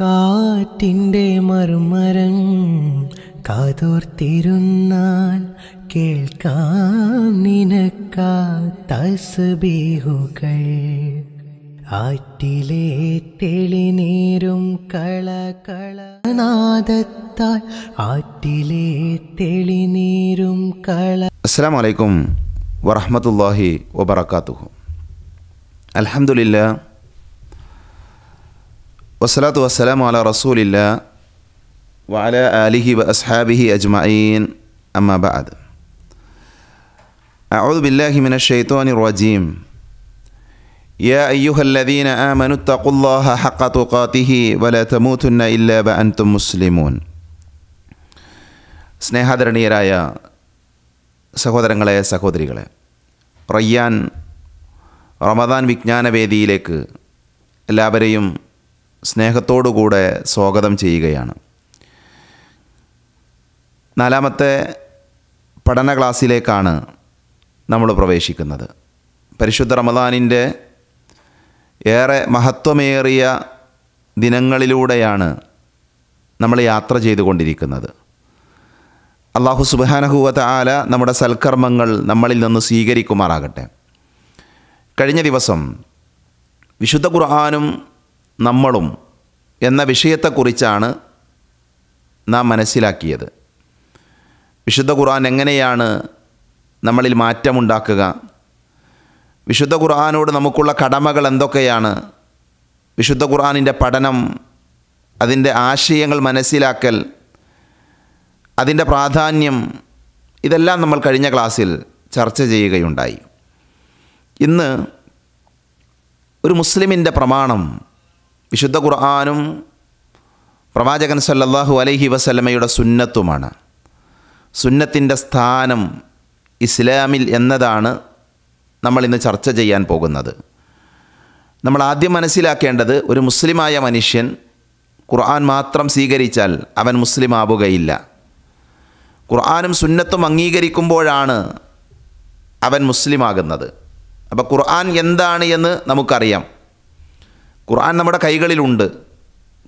കാറ്റിൻ്റെ മർമരം കാതോർത്തിരുന്നാൽ കേൾക്കാൻ നിനക്കാ ആറ്റിലെ തെളിനീരും കളകളനാദത്താൽ ആറ്റിലെ തെളിനീരും കള അസ്സാം വലൈക്കും വറഹമത്തല്ലാഹി വബർക്കാത്തു അലഹമുല്ല والصلاة والسلام على رسول الله وعلى آله وأصحابه أجمعين أما بعد أعوذ بالله من الشيطان الرجيم يا أيها الذين آمنوا اتقوا الله حق تقاته ولا تموتن إلا وأنتم مسلمون سنه സ്നേഹാദര നീയരായ സഹോദരങ്ങളെ സഹോദരികളെ റയ്യാൻ റമദാൻ വിജ്ഞാനവേദിയിലേക്ക് എല്ലാവരെയും സ്നേഹത്തോടുകൂടെ സ്വാഗതം ചെയ്യുകയാണ് നാലാമത്തെ പഠന ക്ലാസ്സിലേക്കാണ് നമ്മൾ പ്രവേശിക്കുന്നത് പരിശുദ്ധ റമദാനിൻ്റെ ഏറെ മഹത്വമേറിയ ദിനങ്ങളിലൂടെയാണ് നമ്മൾ യാത്ര ചെയ്തുകൊണ്ടിരിക്കുന്നത് അള്ളാഹു സുബാനഹുവത ആല നമ്മുടെ സൽക്കർമ്മങ്ങൾ നമ്മളിൽ നിന്ന് സ്വീകരിക്കുമാറാകട്ടെ കഴിഞ്ഞ ദിവസം വിശുദ്ധ ഖുർആാനും നമ്മളും എന്ന വിഷയത്തെക്കുറിച്ചാണ് നാം മനസ്സിലാക്കിയത് വിശുദ്ധ ഖുർആൻ എങ്ങനെയാണ് നമ്മളിൽ മാറ്റമുണ്ടാക്കുക വിശുദ്ധ ഖുർആാനോട് നമുക്കുള്ള കടമകൾ എന്തൊക്കെയാണ് വിശുദ്ധ ഖുർആാനിൻ്റെ പഠനം അതിൻ്റെ ആശയങ്ങൾ മനസ്സിലാക്കൽ അതിൻ്റെ പ്രാധാന്യം ഇതെല്ലാം നമ്മൾ കഴിഞ്ഞ ക്ലാസ്സിൽ ചർച്ച ചെയ്യുകയുണ്ടായി ഇന്ന് ഒരു മുസ്ലിമിൻ്റെ പ്രമാണം വിശുദ്ധ ഖുർആാനും പ്രവാചകൻ സല്ലല്ലാഹു അലൈഹി വസല്ലമയുടെ സുന്നത്തുമാണ് സുന്നത്തിൻ്റെ സ്ഥാനം ഇസ്ലാമിൽ എന്നതാണ് നമ്മൾ ഇന്ന് ചർച്ച ചെയ്യാൻ പോകുന്നത് നമ്മൾ ആദ്യം മനസ്സിലാക്കേണ്ടത് ഒരു മുസ്ലിമായ മനുഷ്യൻ ഖുർആൻ മാത്രം സ്വീകരിച്ചാൽ അവൻ മുസ്ലിം ആവുകയില്ല ഖുർആാനും സുന്നത്തും അംഗീകരിക്കുമ്പോഴാണ് അവൻ മുസ്ലിമാകുന്നത് അപ്പോൾ ഖുർആൻ എന്താണ് എന്ന് നമുക്കറിയാം ഖുർആൻ നമ്മുടെ കൈകളിലുണ്ട്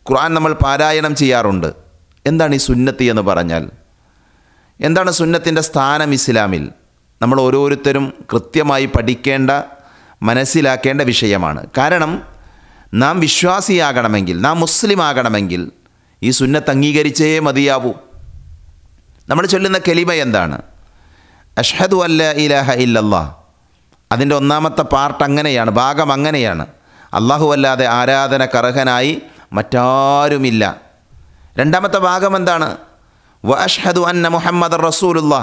ഖുർആൻ നമ്മൾ പാരായണം ചെയ്യാറുണ്ട് എന്താണ് ഈ സുന്നത്തി എന്ന് പറഞ്ഞാൽ എന്താണ് സുന്നത്തിൻ്റെ സ്ഥാനം ഇസ്ലാമിൽ നമ്മൾ ഓരോരുത്തരും കൃത്യമായി പഠിക്കേണ്ട മനസ്സിലാക്കേണ്ട വിഷയമാണ് കാരണം നാം വിശ്വാസിയാകണമെങ്കിൽ നാം മുസ്ലിം ആകണമെങ്കിൽ ഈ സുന്നത്ത് അംഗീകരിച്ചേ മതിയാവൂ നമ്മൾ ചൊല്ലുന്ന കെലിമ എന്താണ് അഷ്ഹദു അല്ല ഇലഹ ഇല്ലല്ലാ അതിൻ്റെ ഒന്നാമത്തെ പാർട്ട് അങ്ങനെയാണ് ഭാഗം അങ്ങനെയാണ് ആരാധന ആരാധനക്കർഹനായി മറ്റാരുമില്ല രണ്ടാമത്തെ ഭാഗം എന്താണ് വ അഷ്ഹദു അന്ന മുഹമ്മദ് റസൂലുള്ള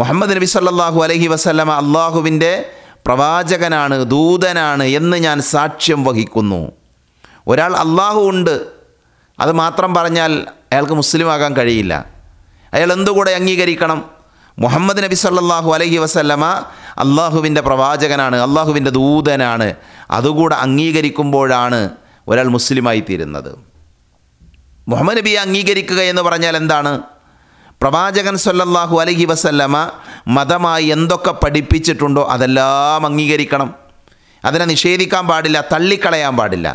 മുഹമ്മദ് നബി സല്ലാഹു അലഹി വസ്ലമ അള്ളാഹുവിൻ്റെ പ്രവാചകനാണ് ദൂതനാണ് എന്ന് ഞാൻ സാക്ഷ്യം വഹിക്കുന്നു ഒരാൾ അള്ളാഹു ഉണ്ട് അത് മാത്രം പറഞ്ഞാൽ അയാൾക്ക് മുസ്ലിമാകാൻ കഴിയില്ല അയാൾ എന്തുകൂടെ അംഗീകരിക്കണം മുഹമ്മദ് നബി സല്ലാഹു അലഹി വസല്ലമ അള്ളാഹുവിൻ്റെ പ്രവാചകനാണ് അള്ളാഹുവിൻ്റെ ദൂതനാണ് അതുകൂടെ അംഗീകരിക്കുമ്പോഴാണ് ഒരാൾ മുസ്ലിമായി തീരുന്നത് മുഹമ്മദ് നബിയെ അംഗീകരിക്കുക എന്ന് പറഞ്ഞാൽ എന്താണ് പ്രവാചകൻ സല്ലല്ലാഹു അലഹി വസല്ലമ മതമായി എന്തൊക്കെ പഠിപ്പിച്ചിട്ടുണ്ടോ അതെല്ലാം അംഗീകരിക്കണം അതിനെ നിഷേധിക്കാൻ പാടില്ല തള്ളിക്കളയാൻ പാടില്ല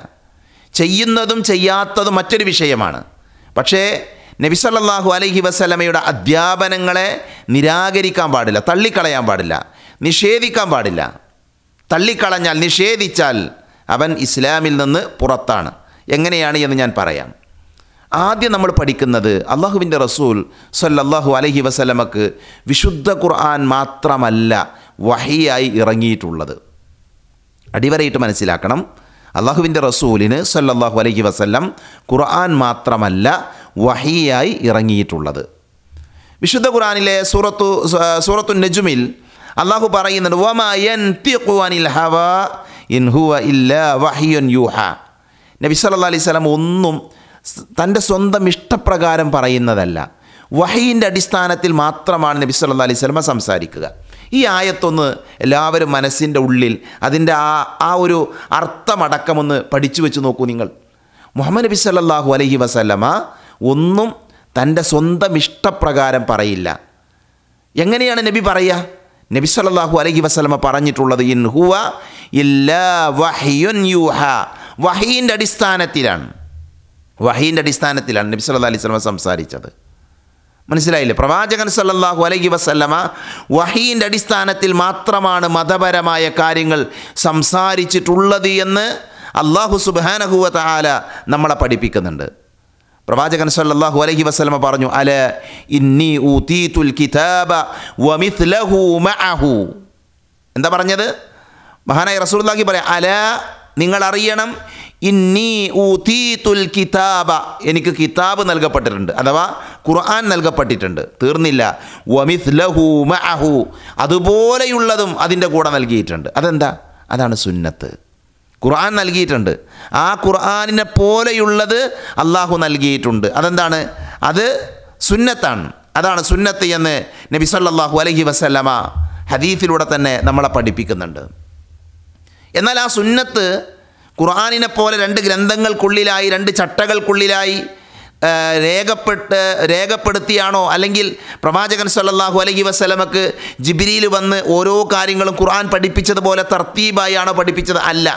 ചെയ്യുന്നതും ചെയ്യാത്തതും മറ്റൊരു വിഷയമാണ് പക്ഷേ നബിസല്ലാഹു അലഹി വസ്ലമയുടെ അധ്യാപനങ്ങളെ നിരാകരിക്കാൻ പാടില്ല തള്ളിക്കളയാൻ പാടില്ല നിഷേധിക്കാൻ പാടില്ല തള്ളിക്കളഞ്ഞാൽ നിഷേധിച്ചാൽ അവൻ ഇസ്ലാമിൽ നിന്ന് പുറത്താണ് എങ്ങനെയാണ് എന്ന് ഞാൻ പറയാം ആദ്യം നമ്മൾ പഠിക്കുന്നത് അള്ളാഹുവിൻ്റെ റസൂൽ സല്ലല്ലാഹു അലഹി വസ്ലമക്ക് വിശുദ്ധ ഖുർആൻ മാത്രമല്ല വഹിയായി ഇറങ്ങിയിട്ടുള്ളത് അടിവരയിട്ട് മനസ്സിലാക്കണം അള്ളാഹുവിൻ്റെ റസൂലിന് സല്ലല്ലാഹു അലഹി വസല്ലം ഖുർആൻ മാത്രമല്ല വഹിയായി ഇറങ്ങിയിട്ടുള്ളത് വിശുദ്ധ ഖുറാനിലെ സൂറത്തു സൂറത്തു നജുമിൽ അള്ളാഹു പറയുന്നുണ്ട് നബി സല്ലാ അലൈഹി സ്വലം ഒന്നും തൻ്റെ സ്വന്തം ഇഷ്ടപ്രകാരം പറയുന്നതല്ല വഹീൻ്റെ അടിസ്ഥാനത്തിൽ മാത്രമാണ് നബി സല്ലാ അലൈഹി സ്വലമ സംസാരിക്കുക ഈ ആയത്തൊന്ന് എല്ലാവരും മനസ്സിൻ്റെ ഉള്ളിൽ അതിൻ്റെ ആ ആ ഒരു അർത്ഥമടക്കമൊന്ന് പഠിച്ചു വെച്ച് നോക്കൂ നിങ്ങൾ മുഹമ്മദ് നബി സല്ലാഹു അലഹി വസല്ലമ ഒന്നും തൻ്റെ സ്വന്തം ഇഷ്ടപ്രകാരം പറയില്ല എങ്ങനെയാണ് നബി പറയുക നബി സല്ലാഹു അലഹി വസ്ലമ പറഞ്ഞിട്ടുള്ളത് ഇൻ ഹുവ ഇല്ലാ വഹിയുൻ യൂഹ വഹീൻ്റെ അടിസ്ഥാനത്തിലാണ് വഹീൻ്റെ അടിസ്ഥാനത്തിലാണ് നബി സല്ലാ അലൈഹി സ്വലമ സംസാരിച്ചത് മനസ്സിലായില്ലേ പ്രവാചകൻ സല്ലാഹു അലൈഹി വസ്ലമ വഹീൻ്റെ അടിസ്ഥാനത്തിൽ മാത്രമാണ് മതപരമായ കാര്യങ്ങൾ സംസാരിച്ചിട്ടുള്ളത് എന്ന് അള്ളാഹു സുബാനഹുവ താല നമ്മളെ പഠിപ്പിക്കുന്നുണ്ട് പ്രവാചകൻ സല്ലല്ലാഹു അലൈഹി വസ്ലമ പറഞ്ഞു അല ഇന്നി ഊതീതുൽ കിതാബ വമിത്ലഹു മഅഹു എന്താ പറഞ്ഞത് മഹാനായ റസൂലുള്ളാഹി പറയാം അല നിങ്ങൾ അറിയണം ഇന്നി ഊതീതുൽ കിതാബ എനിക്ക് കിതാബ് നൽകപ്പെട്ടിട്ടുണ്ട് അഥവാ ഖുർആൻ നൽകപ്പെട്ടിട്ടുണ്ട് തീർന്നില്ല വമിത്ലഹു മഅഹു അതുപോലെയുള്ളതും അതിൻ്റെ കൂടെ നൽകിയിട്ടുണ്ട് അതെന്താ അതാണ് സുന്നത്ത് ഖുർആൻ നൽകിയിട്ടുണ്ട് ആ ഖുർആാനിനെ പോലെയുള്ളത് അള്ളാഹു നൽകിയിട്ടുണ്ട് അതെന്താണ് അത് സുന്നത്താണ് അതാണ് സുന്നത്ത് എന്ന് നബി സല്ലാഹു അലഹി വസ്ലമ ഹദീഫിലൂടെ തന്നെ നമ്മളെ പഠിപ്പിക്കുന്നുണ്ട് എന്നാൽ ആ സുന്നത്ത് ഖുർആാനിനെ പോലെ രണ്ട് ഗ്രന്ഥങ്ങൾക്കുള്ളിലായി രണ്ട് ചട്ടകൾക്കുള്ളിലായി രേഖപ്പെട്ട് രേഖപ്പെടുത്തിയാണോ അല്ലെങ്കിൽ പ്രവാചകൻ സല്ലാഹു അലഹി വസ്ലമക്ക് ജിബിരിയിൽ വന്ന് ഓരോ കാര്യങ്ങളും ഖുർആൻ പഠിപ്പിച്ചതുപോലെ തർത്തീബായാണോ പഠിപ്പിച്ചത് അല്ല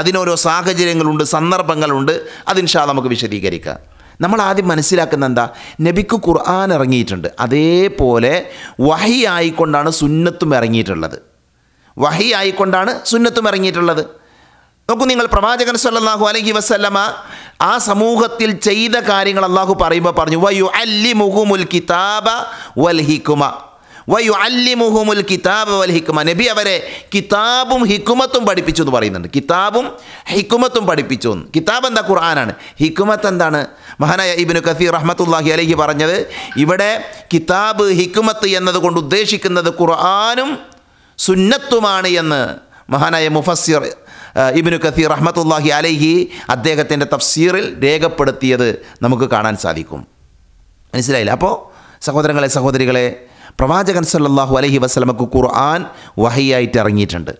അതിനോരോ സാഹചര്യങ്ങളുണ്ട് സന്ദർഭങ്ങളുണ്ട് ഷാ നമുക്ക് വിശദീകരിക്കാം നമ്മൾ ആദ്യം മനസ്സിലാക്കുന്ന എന്താ നബിക്ക് ഖുർആൻ ഇറങ്ങിയിട്ടുണ്ട് അതേപോലെ വഹി ആയിക്കൊണ്ടാണ് സുന്നത്തും ഇറങ്ങിയിട്ടുള്ളത് വഹി ആയിക്കൊണ്ടാണ് സുന്നത്തും ഇറങ്ങിയിട്ടുള്ളത് നോക്കൂ നിങ്ങൾ പ്രവാചകൻ സല്ലാഹു അലഹി വസല്ലമ ആ സമൂഹത്തിൽ ചെയ്ത കാര്യങ്ങൾ അള്ളാഹു പറയുമ്പോൾ പറഞ്ഞു വയു അല്ലി മുഹുമുൽ കിതാബ വൽ വയ്യുഅല്ലിമുഹുമുൽ കിതാബ് വൽ ഹിക്കുമ നബി അവരെ കിതാബും ഹിക്കുമത്തും പഠിപ്പിച്ചു എന്ന് പറയുന്നുണ്ട് കിതാബും ഹിക്കുമത്തും പഠിപ്പിച്ചു എന്ന് കിതാബ് എന്താ ഖുർആനാണ് ഹിക്കുമത്ത് എന്താണ് മഹാനായ ഇബിനു കസീർ റഹ്മത്തുല്ലാഹി അലഹി പറഞ്ഞത് ഇവിടെ കിതാബ് ഹിക്കുമത്ത് എന്നതുകൊണ്ട് ഉദ്ദേശിക്കുന്നത് ഖുർആാനും സുന്നത്തുമാണ് എന്ന് മഹാനായ മുഫസ്സിർ ഇബിനു കസീർ റഹ്മത്തുല്ലാഹി അലൈഹി അദ്ദേഹത്തിൻ്റെ തഫ്സീറിൽ രേഖപ്പെടുത്തിയത് നമുക്ക് കാണാൻ സാധിക്കും മനസ്സിലായില്ല അപ്പോൾ സഹോദരങ്ങളെ സഹോദരികളെ പ്രവാചകൻ സല്ലാഹു അലഹി വസ്ലമക്ക് ഖുർആൻ വഹിയായിട്ട് ഇറങ്ങിയിട്ടുണ്ട്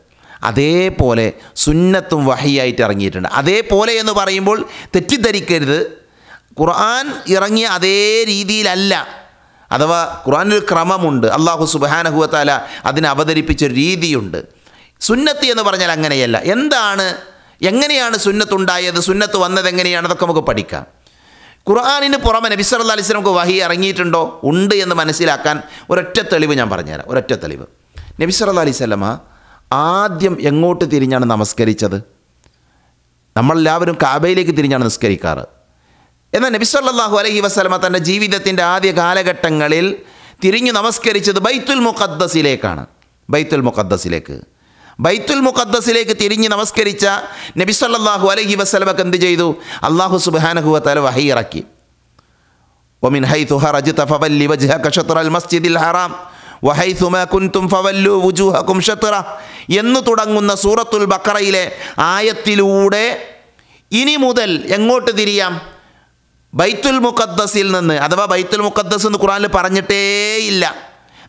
അതേപോലെ സുന്നത്തും വഹിയായിട്ട് ഇറങ്ങിയിട്ടുണ്ട് അതേപോലെ എന്ന് പറയുമ്പോൾ തെറ്റിദ്ധരിക്കരുത് ഖുർആൻ ഇറങ്ങിയ അതേ രീതിയിലല്ല അഥവാ ഖുർആാനൊരു ക്രമമുണ്ട് അള്ളാഹു സുബാനഹുവത്താല അതിനെ അവതരിപ്പിച്ചൊരു രീതിയുണ്ട് സുന്നത്ത് എന്ന് പറഞ്ഞാൽ അങ്ങനെയല്ല എന്താണ് എങ്ങനെയാണ് സുന്നത്തുണ്ടായത് സുന്നത്ത് വന്നത് എങ്ങനെയാണ് അതൊക്കെ നമുക്ക് പഠിക്കാം ഖുർആാനിന് പുറമെ നബി സല്ല അലൈഹി വഹി ഇറങ്ങിയിട്ടുണ്ടോ ഉണ്ട് എന്ന് മനസ്സിലാക്കാൻ ഒരൊറ്റ തെളിവ് ഞാൻ പറഞ്ഞുതരാം ഒരൊറ്റ തെളിവ് നബി സല്ല അലൈഹി സ്വലമ ആദ്യം എങ്ങോട്ട് തിരിഞ്ഞാണ് നമസ്കരിച്ചത് നമ്മളെല്ലാവരും കാബയിലേക്ക് തിരിഞ്ഞാണ് നിസ്കരിക്കാറ് എന്നാൽ നബി സല്ലാഹു അലഹി വസ്ലമ തൻ്റെ ജീവിതത്തിൻ്റെ ആദ്യ കാലഘട്ടങ്ങളിൽ തിരിഞ്ഞു നമസ്കരിച്ചത് ബൈത്തുൽ മുഖദ്ദസിലേക്കാണ് ബൈത്തുൽ മുഖദ്ദസിലേക്ക് ബൈത്തുൽ മുഖദ്ദസിലേക്ക് തിരിഞ്ഞ് നമസ്കരിച്ച നബിസല്ലാഹു അലഹി വസ്ലമക്ക് എന്ത് ചെയ്തു അള്ളാഹു സുബാനഹുവ തല ഇറക്കി ومن حيث خرجت فول وجهك شطر المسجد الحرام وحيث ما كنتم فولوا وجوهكم شطرة എന്ന് തുടങ്ങുന്ന സൂറത്തുൽ ബക്കറയിലെ ആയത്തിലൂടെ ഇനി മുതൽ എങ്ങോട്ട് തിരിയാം ബൈത്തുൽ മുഖദ്ദസിൽ നിന്ന് അഥവാ ബൈത്തുൽ മുഖദ്ദസ് എന്ന് ഖുറാനിൽ പറഞ്ഞിട്ടേയില്ല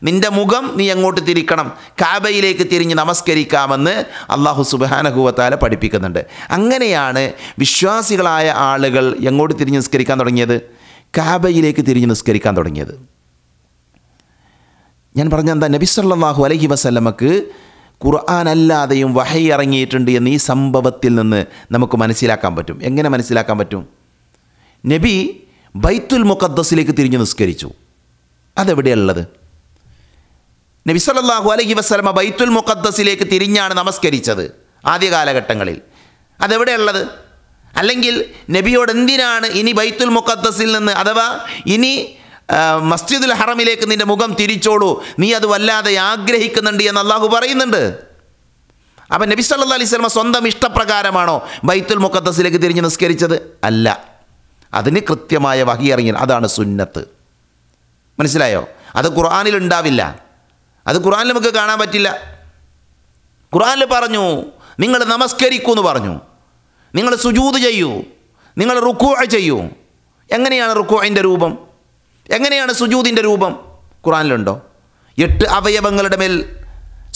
നിൻ്റെ മുഖം നീ എങ്ങോട്ട് തിരിക്കണം കാബയിലേക്ക് തിരിഞ്ഞ് നമസ്കരിക്കാമെന്ന് അള്ളാഹു സുബാനഹുവത്താല പഠിപ്പിക്കുന്നുണ്ട് അങ്ങനെയാണ് വിശ്വാസികളായ ആളുകൾ എങ്ങോട്ട് തിരിഞ്ഞ് നിസ്കരിക്കാൻ തുടങ്ങിയത് കാബയിലേക്ക് തിരിഞ്ഞ് നിസ്കരിക്കാൻ തുടങ്ങിയത് ഞാൻ പറഞ്ഞ എന്താ നബി സല്ലാഹു അലഹി വസല്ലമക്ക് ഖുർആൻ അല്ലാതെയും വഹൈ ഇറങ്ങിയിട്ടുണ്ട് എന്ന് ഈ സംഭവത്തിൽ നിന്ന് നമുക്ക് മനസ്സിലാക്കാൻ പറ്റും എങ്ങനെ മനസ്സിലാക്കാൻ പറ്റും നബി ബൈത്തുൽ മുഖദ്ദസിലേക്ക് തിരിഞ്ഞ് നിസ്കരിച്ചു അതെവിടെയുള്ളത് നബിസല്ലാഹു അലഹി വസ്ലമ ബൈത്തുൽ മുഖദ്ദസിലേക്ക് തിരിഞ്ഞാണ് നമസ്കരിച്ചത് ആദ്യ കാലഘട്ടങ്ങളിൽ അതെവിടെയുള്ളത് അല്ലെങ്കിൽ നബിയോട് എന്തിനാണ് ഇനി ബൈത്തുൽ മുഖദ്ദസിൽ നിന്ന് അഥവാ ഇനി മസ്ജിദുൽ ഹറമിലേക്ക് നിൻ്റെ മുഖം തിരിച്ചോളൂ നീ അത് വല്ലാതെ ആഗ്രഹിക്കുന്നുണ്ട് എന്ന് അള്ളാഹു പറയുന്നുണ്ട് അപ്പം നബി സല്ലാ അലൈഹി സ്വലമ സ്വന്തം ഇഷ്ടപ്രകാരമാണോ ബൈത്തുൽ മുഖദ്ദസിലേക്ക് തിരിഞ്ഞ് നിസ്കരിച്ചത് അല്ല അതിന് കൃത്യമായ വഹിയിറങ്ങി അതാണ് സുന്നത്ത് മനസ്സിലായോ അത് ഖുർആാനിൽ ഉണ്ടാവില്ല അത് ഖുറാനിൽ നമുക്ക് കാണാൻ പറ്റില്ല ഖുറാനിൽ പറഞ്ഞു നിങ്ങൾ നമസ്കരിക്കൂ എന്ന് പറഞ്ഞു നിങ്ങൾ സുജൂത് ചെയ്യൂ നിങ്ങൾ റുക്കു ചെയ്യൂ എങ്ങനെയാണ് റുക്കോയിൻ്റെ രൂപം എങ്ങനെയാണ് സുജൂതിൻ്റെ രൂപം ഖുറാനിലുണ്ടോ എട്ട് അവയവങ്ങളുടെ മേൽ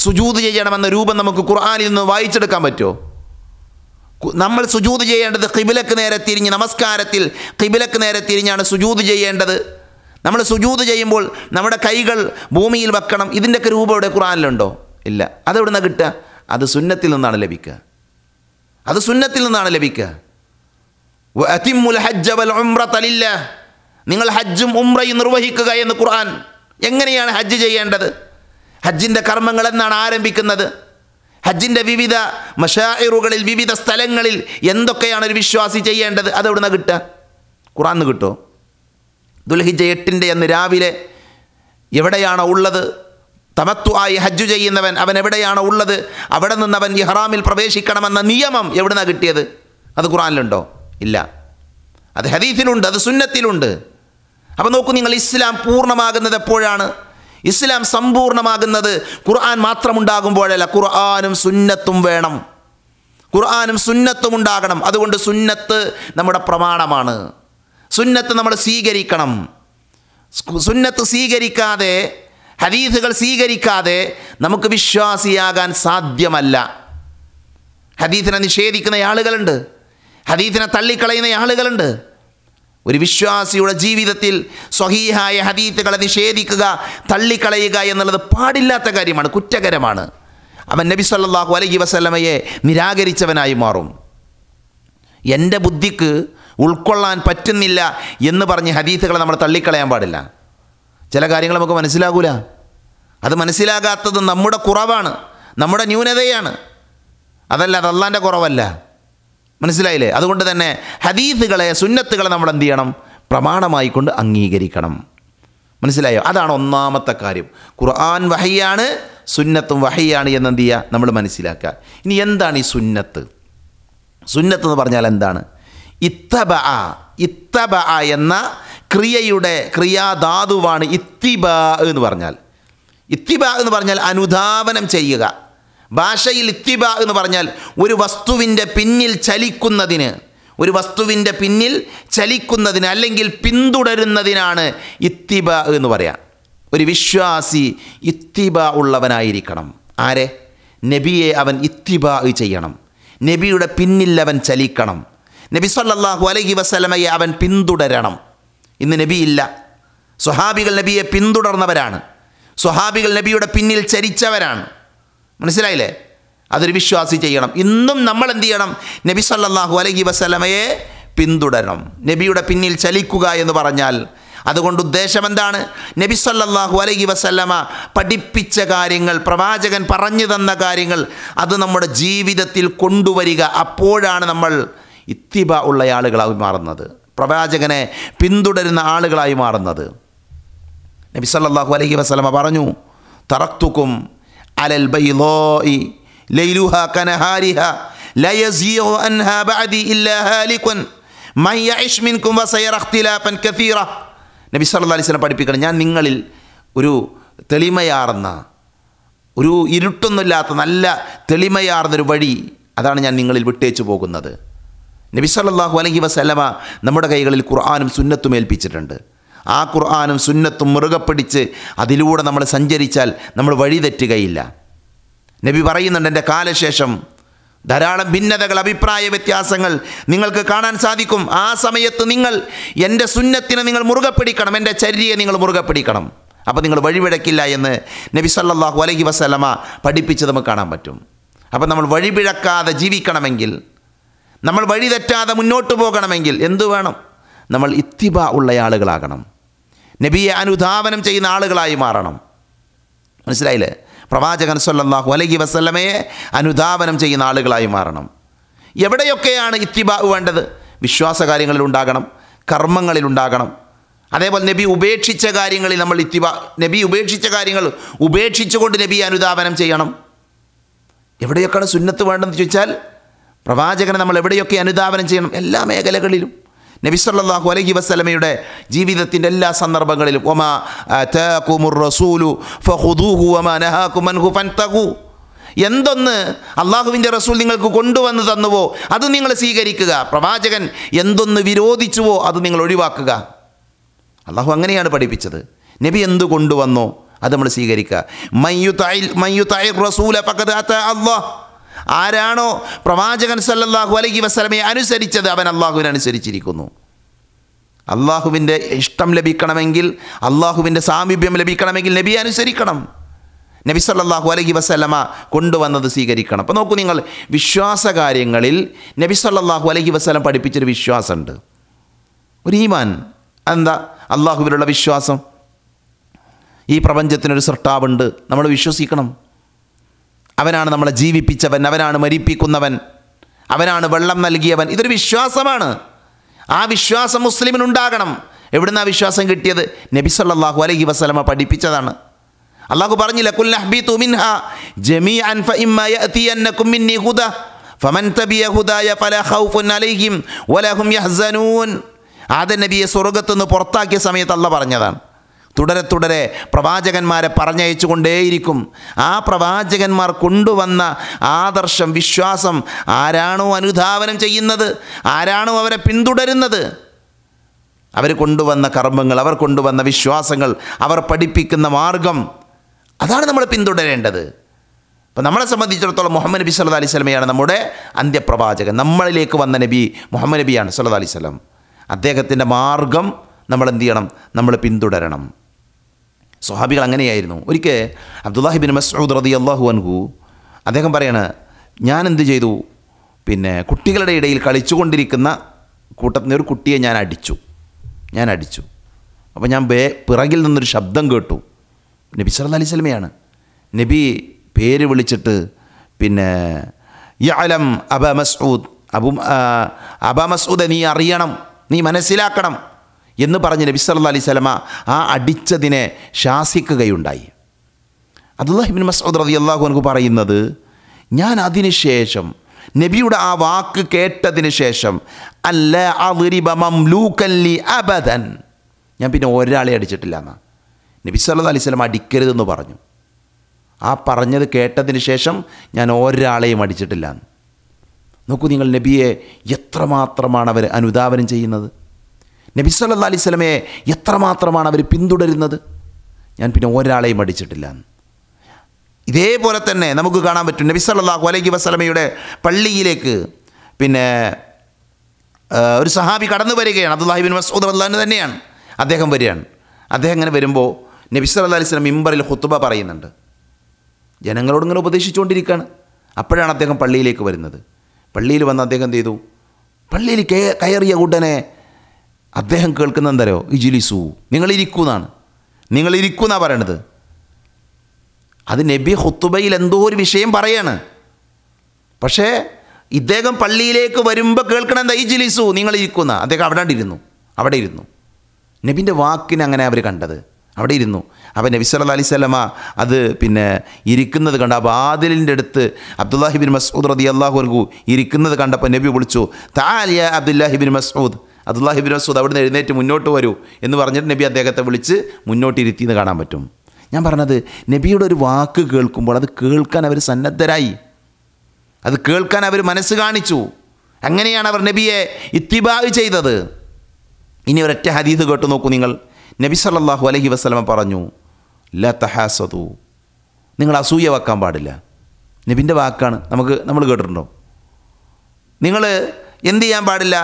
സുജൂത് ചെയ്യണമെന്ന രൂപം നമുക്ക് ഖുർആാനിൽ നിന്ന് വായിച്ചെടുക്കാൻ പറ്റുമോ നമ്മൾ സുജൂത് ചെയ്യേണ്ടത് കിബിലക്ക് നേരെ തിരിഞ്ഞ് നമസ്കാരത്തിൽ കിബിലക്ക് നേരെ തിരിഞ്ഞാണ് സുജൂത് ചെയ്യേണ്ടത് നമ്മൾ സുജൂത് ചെയ്യുമ്പോൾ നമ്മുടെ കൈകൾ ഭൂമിയിൽ വെക്കണം ഇതിൻ്റെയൊക്കെ രൂപം ഇവിടെ ഖുറാനിലുണ്ടോ ഇല്ല അതെവിടെ നിന്നാണ് കിട്ടുക അത് സുന്നത്തിൽ നിന്നാണ് ലഭിക്കുക അത് സുന്നത്തിൽ നിന്നാണ് ലഭിക്കുക നിങ്ങൾ ഹജ്ജും ഉംറയും നിർവഹിക്കുക എന്ന് ഖുർആൻ എങ്ങനെയാണ് ഹജ്ജ് ചെയ്യേണ്ടത് ഹജ്ജിൻ്റെ കർമ്മങ്ങൾ എന്നാണ് ആരംഭിക്കുന്നത് ഹജ്ജിൻ്റെ വിവിധ മഷായറുകളിൽ വിവിധ സ്ഥലങ്ങളിൽ എന്തൊക്കെയാണ് ഒരു വിശ്വാസി ചെയ്യേണ്ടത് നിന്ന് കിട്ടുക ഖുറാൻ കിട്ടുമോ ദുൽഹിജ എട്ടിൻ്റെ അന്ന് രാവിലെ എവിടെയാണോ ഉള്ളത് തമത്തു ആയി ഹജ്ജു ചെയ്യുന്നവൻ അവൻ എവിടെയാണോ ഉള്ളത് അവിടെ നിന്ന് അവൻ ഇഹ്റാമിൽ പ്രവേശിക്കണമെന്ന നിയമം എവിടുന്നാണ് കിട്ടിയത് അത് ഖുറാനിലുണ്ടോ ഇല്ല അത് ഹദീഫിലുണ്ട് അത് സുന്നത്തിലുണ്ട് അപ്പോൾ നോക്കൂ നിങ്ങൾ ഇസ്ലാം പൂർണ്ണമാകുന്നത് എപ്പോഴാണ് ഇസ്ലാം സമ്പൂർണ്ണമാകുന്നത് ഖുർആൻ ഉണ്ടാകുമ്പോഴല്ല ഖുർആാനും സുന്നത്തും വേണം ഖുർആാനും സുന്നത്തും ഉണ്ടാകണം അതുകൊണ്ട് സുന്നത്ത് നമ്മുടെ പ്രമാണമാണ് സുന്നത്ത് നമ്മൾ സ്വീകരിക്കണം സുന്നത്ത് സ്വീകരിക്കാതെ ഹദീസുകൾ സ്വീകരിക്കാതെ നമുക്ക് വിശ്വാസിയാകാൻ സാധ്യമല്ല ഹദീസിനെ നിഷേധിക്കുന്ന ആളുകളുണ്ട് ഹദീസിനെ തള്ളിക്കളയുന്ന ആളുകളുണ്ട് ഒരു വിശ്വാസിയുടെ ജീവിതത്തിൽ സ്വഹീഹായ ഹദീസുകളെ നിഷേധിക്കുക തള്ളിക്കളയുക എന്നുള്ളത് പാടില്ലാത്ത കാര്യമാണ് കുറ്റകരമാണ് അവൻ നബി സല്ലാഹു അലൈഹി വസ്ലമയെ നിരാകരിച്ചവനായി മാറും എൻ്റെ ബുദ്ധിക്ക് ഉൾക്കൊള്ളാൻ പറ്റുന്നില്ല എന്ന് പറഞ്ഞ് ഹദീസുകളെ നമ്മൾ തള്ളിക്കളയാൻ പാടില്ല ചില കാര്യങ്ങൾ നമുക്ക് മനസ്സിലാകൂല അത് മനസ്സിലാകാത്തത് നമ്മുടെ കുറവാണ് നമ്മുടെ ന്യൂനതയാണ് അതല്ല അത് അള്ളാൻ്റെ കുറവല്ല മനസ്സിലായില്ലേ അതുകൊണ്ട് തന്നെ ഹദീസുകളെ സുന്നത്തുകളെ നമ്മൾ എന്ത് ചെയ്യണം പ്രമാണമായി കൊണ്ട് അംഗീകരിക്കണം മനസ്സിലായോ അതാണ് ഒന്നാമത്തെ കാര്യം ഖുർആൻ വഹയ്യാണ് സുന്നത്തും വഹയ്യാണ് എന്ന് എന്ത് ചെയ്യുക നമ്മൾ മനസ്സിലാക്കുക ഇനി എന്താണ് ഈ സുന്നത്ത് സുന്നത്ത് എന്ന് പറഞ്ഞാൽ എന്താണ് ഇത്തബ ഇത്തബ എന്ന ക്രിയയുടെ ക്രിയാധാതുവാണ് ഇത്തിബ എന്ന് പറഞ്ഞാൽ ഇത്തിബ എന്ന് പറഞ്ഞാൽ അനുധാവനം ചെയ്യുക ഭാഷയിൽ ഇത്തിബ എന്ന് പറഞ്ഞാൽ ഒരു വസ്തുവിൻ്റെ പിന്നിൽ ചലിക്കുന്നതിന് ഒരു വസ്തുവിൻ്റെ പിന്നിൽ ചലിക്കുന്നതിന് അല്ലെങ്കിൽ പിന്തുടരുന്നതിനാണ് ഇത്തിബ എന്ന് പറയാം ഒരു വിശ്വാസി ഇത്തിബ ഉള്ളവനായിരിക്കണം ആരെ നബിയെ അവൻ ഇത്തിബ ചെയ്യണം നബിയുടെ പിന്നിൽ അവൻ ചലിക്കണം നബി സല്ലാഹു അലൈഹി വസ്ലമയെ അവൻ പിന്തുടരണം ഇന്ന് നബിയില്ല സ്വഹാബികൾ നബിയെ പിന്തുടർന്നവരാണ് സ്വഹാബികൾ നബിയുടെ പിന്നിൽ ചരിച്ചവരാണ് മനസ്സിലായില്ലേ അതൊരു വിശ്വാസി ചെയ്യണം ഇന്നും നമ്മൾ എന്ത് ചെയ്യണം നബി സല്ലാഹു അലൈഹി വസ്ലമയെ പിന്തുടരണം നബിയുടെ പിന്നിൽ ചലിക്കുക എന്ന് പറഞ്ഞാൽ അതുകൊണ്ട് ഉദ്ദേശം എന്താണ് നബി സല്ലാഹു അലൈഹി വസല്ലമ പഠിപ്പിച്ച കാര്യങ്ങൾ പ്രവാചകൻ പറഞ്ഞു തന്ന കാര്യങ്ങൾ അത് നമ്മുടെ ജീവിതത്തിൽ കൊണ്ടുവരിക അപ്പോഴാണ് നമ്മൾ ഇത്തിബ ഉള്ള ആളുകളായി മാറുന്നത് പ്രവാചകനെ പിന്തുടരുന്ന ആളുകളായി മാറുന്നത് നബി സല്ലാഹു അലഹി വസ്ലമ പറഞ്ഞു തറക്തുക്കും അലൽ ബൈലോയി ബഅദി ഇല്ലാ മൻ കസീറ നബി അലൈഹി വസല്ലം പഠിപ്പിക്കണം ഞാൻ നിങ്ങളിൽ ഒരു തെളിമയാർന്ന ഒരു ഇരുട്ടൊന്നുമില്ലാത്ത നല്ല തെളിമയാർന്നൊരു വഴി അതാണ് ഞാൻ നിങ്ങളിൽ വിട്ടേച്ചു പോകുന്നത് നബി സല്ലാഹു അലഹി വസല്ലമ നമ്മുടെ കൈകളിൽ ഖുർആാനും സുന്നത്തും ഏൽപ്പിച്ചിട്ടുണ്ട് ആ ഖുർആാനും സുന്നത്തും മുറുകെ പിടിച്ച് അതിലൂടെ നമ്മൾ സഞ്ചരിച്ചാൽ നമ്മൾ വഴി തെറ്റുകയില്ല നബി പറയുന്നുണ്ട് എൻ്റെ കാലശേഷം ധാരാളം ഭിന്നതകൾ അഭിപ്രായ വ്യത്യാസങ്ങൾ നിങ്ങൾക്ക് കാണാൻ സാധിക്കും ആ സമയത്ത് നിങ്ങൾ എൻ്റെ സുന്നത്തിനെ നിങ്ങൾ മുറുകെ പിടിക്കണം എൻ്റെ ചര്യയെ നിങ്ങൾ മുറുകെ പിടിക്കണം അപ്പോൾ നിങ്ങൾ വഴിപിഴക്കില്ല എന്ന് നബി സല്ലാഹു അലഹി വസ്ലമ പഠിപ്പിച്ചത് നമുക്ക് കാണാൻ പറ്റും അപ്പോൾ നമ്മൾ വഴിപിഴക്കാതെ ജീവിക്കണമെങ്കിൽ നമ്മൾ വഴി തെറ്റാതെ മുന്നോട്ട് പോകണമെങ്കിൽ എന്തു വേണം നമ്മൾ ഇത്തിബ ഉള്ള ആളുകളാകണം നബിയെ അനുധാവനം ചെയ്യുന്ന ആളുകളായി മാറണം മനസ്സിലായില്ലേ പ്രവാചകൻ സല്ലാഹു അലൈഹി വസ്ലമയെ അനുധാവനം ചെയ്യുന്ന ആളുകളായി മാറണം എവിടെയൊക്കെയാണ് ഇത്തിബ വേണ്ടത് വിശ്വാസ കാര്യങ്ങളിലുണ്ടാകണം കർമ്മങ്ങളിലുണ്ടാകണം അതേപോലെ നബി ഉപേക്ഷിച്ച കാര്യങ്ങളിൽ നമ്മൾ ഇത്തിബ നബി ഉപേക്ഷിച്ച കാര്യങ്ങൾ ഉപേക്ഷിച്ചുകൊണ്ട് നബി അനുധാപനം ചെയ്യണം എവിടെയൊക്കെയാണ് സുന്നത്ത് വേണ്ടതെന്ന് ചോദിച്ചാൽ പ്രവാചകനെ നമ്മൾ എവിടെയൊക്കെ അനുദാപനം ചെയ്യണം എല്ലാ മേഖലകളിലും നബിസല്ലാഹു അലൈഹി വസ്ലമയുടെ ജീവിതത്തിൻ്റെ എല്ലാ സന്ദർഭങ്ങളിലും ഒമാ തേക്കുമുർ റസൂലു ഫഹുദൂഹു ഒമാനഹാക്കുമൻഹു ഫൻതഹു എന്തൊന്ന് അള്ളാഹുവിൻ്റെ റസൂൽ നിങ്ങൾക്ക് കൊണ്ടുവന്ന് തന്നുവോ അത് നിങ്ങൾ സ്വീകരിക്കുക പ്രവാചകൻ എന്തൊന്ന് വിരോധിച്ചുവോ അത് നിങ്ങൾ ഒഴിവാക്കുക അള്ളാഹു അങ്ങനെയാണ് പഠിപ്പിച്ചത് നബി എന്ത് കൊണ്ടുവന്നോ അത് നമ്മൾ സ്വീകരിക്കുക മയ്യു തായ് മയ്യു തായ് റസൂല പക്കതാത്ത അള്ളാഹ് ആരാണോ പ്രവാചകൻ സല്ലല്ലാഹു അലൈഹി വസ്ലമെ അനുസരിച്ചത് അവൻ അള്ളാഹുവിനെ അനുസരിച്ചിരിക്കുന്നു അള്ളാഹുവിൻ്റെ ഇഷ്ടം ലഭിക്കണമെങ്കിൽ അള്ളാഹുവിൻ്റെ സാമീപ്യം ലഭിക്കണമെങ്കിൽ നബിയെ അനുസരിക്കണം നബി സല്ലാഹു അലഹി വസ്ലമ കൊണ്ടുവന്നത് സ്വീകരിക്കണം അപ്പോൾ നോക്കൂ നിങ്ങൾ വിശ്വാസ കാര്യങ്ങളിൽ നബി സല്ലാഹു അലഹി വസ്ലം പഠിപ്പിച്ചൊരു വിശ്വാസമുണ്ട് ഒരു ഈമാൻ എന്താ അള്ളാഹുവിലുള്ള വിശ്വാസം ഈ പ്രപഞ്ചത്തിനൊരു സൃഷ്ടാവുണ്ട് നമ്മൾ വിശ്വസിക്കണം അവനാണ് നമ്മളെ ജീവിപ്പിച്ചവൻ അവനാണ് മരിപ്പിക്കുന്നവൻ അവനാണ് വെള്ളം നൽകിയവൻ ഇതൊരു വിശ്വാസമാണ് ആ വിശ്വാസം മുസ്ലിമിനുണ്ടാകണം എവിടുന്ന് ആ വിശ്വാസം കിട്ടിയത് നബി സല്ലാഹു അലഹി വസ്ലമ പഠിപ്പിച്ചതാണ് അള്ളാഹു പറഞ്ഞില്ല കുൽ ഫമൻ തബിയ ഖൗഫുൻ അലൈഹിം വലഹും യഹ്സനൂൻ നബിയെ സ്വർഗത്തുനിന്ന് പുറത്താക്കിയ സമയത്ത് അല്ല പറഞ്ഞതാണ് തുടരെ തുടരെ പ്രവാചകന്മാരെ കൊണ്ടേയിരിക്കും ആ പ്രവാചകന്മാർ കൊണ്ടുവന്ന ആദർശം വിശ്വാസം ആരാണോ അനുധാവനം ചെയ്യുന്നത് ആരാണോ അവരെ പിന്തുടരുന്നത് അവർ കൊണ്ടുവന്ന കർമ്മങ്ങൾ അവർ കൊണ്ടുവന്ന വിശ്വാസങ്ങൾ അവർ പഠിപ്പിക്കുന്ന മാർഗം അതാണ് നമ്മൾ പിന്തുടരേണ്ടത് അപ്പം നമ്മളെ സംബന്ധിച്ചിടത്തോളം മുഹമ്മദ് നബി സല്ലാ അലൈഹി സ്വലമയാണ് നമ്മുടെ അന്ത്യപ്രവാചകൻ നമ്മളിലേക്ക് വന്ന നബി മുഹമ്മദ് നബിയാണ് സല്ലാ അലൈഹി സ്വലം അദ്ദേഹത്തിൻ്റെ മാർഗം നമ്മൾ എന്ത് ചെയ്യണം നമ്മൾ പിന്തുടരണം സ്വഹാബികൾ അങ്ങനെയായിരുന്നു ഒരിക്കൽ അബ്ദുല്ലാഹിബിൻ മസ്ഊദ് റതി അള്ളാഹു അൻഹു അദ്ദേഹം പറയാണ് ഞാൻ എന്ത് ചെയ്തു പിന്നെ കുട്ടികളുടെ ഇടയിൽ കളിച്ചുകൊണ്ടിരിക്കുന്ന കൂട്ടത്തിന് ഒരു കുട്ടിയെ ഞാൻ അടിച്ചു ഞാൻ അടിച്ചു അപ്പോൾ ഞാൻ ബേ പിറകിൽ നിന്നൊരു ശബ്ദം കേട്ടു നബി സല്ല അലൈഹി സ്വലമയാണ് നബി പേര് വിളിച്ചിട്ട് പിന്നെ യലം അബ മസ്ഊദ് അബു അബ മസ്ഊദ് നീ അറിയണം നീ മനസ്സിലാക്കണം എന്ന് പറഞ്ഞ് നബി സല്ല അലൈഹി സ്വലമ ആ അടിച്ചതിനെ ശാസിക്കുകയുണ്ടായി അബ്ദുല്ലാഹിബിൻ മസൂദ് റതി എനിക്ക് പറയുന്നത് ഞാൻ അതിനുശേഷം നബിയുടെ ആ വാക്ക് കേട്ടതിന് ശേഷം അല്ല മംലൂക്കല്ലി അബദൻ ഞാൻ പിന്നെ ഒരാളെ അടിച്ചിട്ടില്ല എന്നാ നബി സല്ല അലൈഹി സ്വലം അടിക്കരുതെന്ന് പറഞ്ഞു ആ പറഞ്ഞത് കേട്ടതിന് ശേഷം ഞാൻ ഒരാളെയും അടിച്ചിട്ടില്ല നോക്കൂ നിങ്ങൾ നബിയെ എത്രമാത്രമാണ് അവർ അനുധാവനം ചെയ്യുന്നത് നബി സല്ലാ അലൈഹി സ്വലമയെ എത്രമാത്രമാണ് അവർ പിന്തുടരുന്നത് ഞാൻ പിന്നെ ഒരാളെയും അടിച്ചിട്ടില്ല ഇതേപോലെ തന്നെ നമുക്ക് കാണാൻ പറ്റും നബി സല്ലാഹു അലൈഹി വസ്ലമയുടെ പള്ളിയിലേക്ക് പിന്നെ ഒരു സഹാബി കടന്നു വരികയാണ് അബ്ദുല്ലാഹിബിൻ മസൂദ് അള്ളാഹിന് തന്നെയാണ് അദ്ദേഹം വരികയാണ് അദ്ദേഹം ഇങ്ങനെ വരുമ്പോൾ നബി സല്ലാ അലൈഹി സ്വലം മിമ്പറിൽ ഹുത്തുബ പറയുന്നുണ്ട് ജനങ്ങളോട് ഇങ്ങനെ ഉപദേശിച്ചുകൊണ്ടിരിക്കുകയാണ് അപ്പോഴാണ് അദ്ദേഹം പള്ളിയിലേക്ക് വരുന്നത് പള്ളിയിൽ വന്ന് അദ്ദേഹം എന്ത് ചെയ്തു പള്ളിയിൽ കയറിയ ഉടനെ അദ്ദേഹം കേൾക്കുന്ന എന്തറിയോ ഇജിലിസു നിങ്ങളിരിക്കൂ എന്നാണ് നിങ്ങളിരിക്കൂ എന്നാണ് പറയണത് അത് നബി ഹുത്തുബയിൽ എന്തോ ഒരു വിഷയം പറയാണ് പക്ഷേ ഇദ്ദേഹം പള്ളിയിലേക്ക് വരുമ്പോൾ കേൾക്കണം എന്താ ഇജിലിസു നിങ്ങളിരിക്കുന്ന അദ്ദേഹം അവിടെ ഇരുന്നു അവിടെ ഇരുന്നു നബിൻ്റെ വാക്കിന് അങ്ങനെ അവർ കണ്ടത് അവിടെ ഇരുന്നു അപ്പം നബി സല്ല അലൈഹി അത് പിന്നെ ഇരിക്കുന്നത് കണ്ട ആ ബാദിലിൻ്റെ അടുത്ത് അബ്ദുല്ലാഹിബിൻ മസൂദ് റതി അള്ളാഹു ഇരിക്കുന്നത് കണ്ടപ്പോൾ നബി വിളിച്ചു താലിയ അബ്ദുല്ലാഹിബിൻ മസൂദ് അബ്ദുല്ലാഹിബിൻ മസൂദ് അവിടുന്ന് എഴുന്നേറ്റ് മുന്നോട്ട് വരൂ എന്ന് പറഞ്ഞിട്ട് നബി അദ്ദേഹത്തെ വിളിച്ച് എന്ന് കാണാൻ പറ്റും ഞാൻ പറഞ്ഞത് നബിയുടെ ഒരു വാക്ക് കേൾക്കുമ്പോൾ അത് കേൾക്കാൻ അവർ സന്നദ്ധരായി അത് കേൾക്കാൻ അവർ മനസ്സ് കാണിച്ചു അങ്ങനെയാണ് അവർ നബിയെ ഇത്തിബാവ് ചെയ്തത് ഇനി ഒരൊറ്റ ഹദീദ് കേട്ട് നോക്കൂ നിങ്ങൾ നബി സല്ലാഹു അലഹി വസ്ലമ പറഞ്ഞു ല തഹാസതു നിങ്ങൾ അസൂയ വെക്കാൻ പാടില്ല നബിൻ്റെ വാക്കാണ് നമുക്ക് നമ്മൾ കേട്ടിട്ടുണ്ടോ നിങ്ങൾ എന്ത് ചെയ്യാൻ പാടില്ല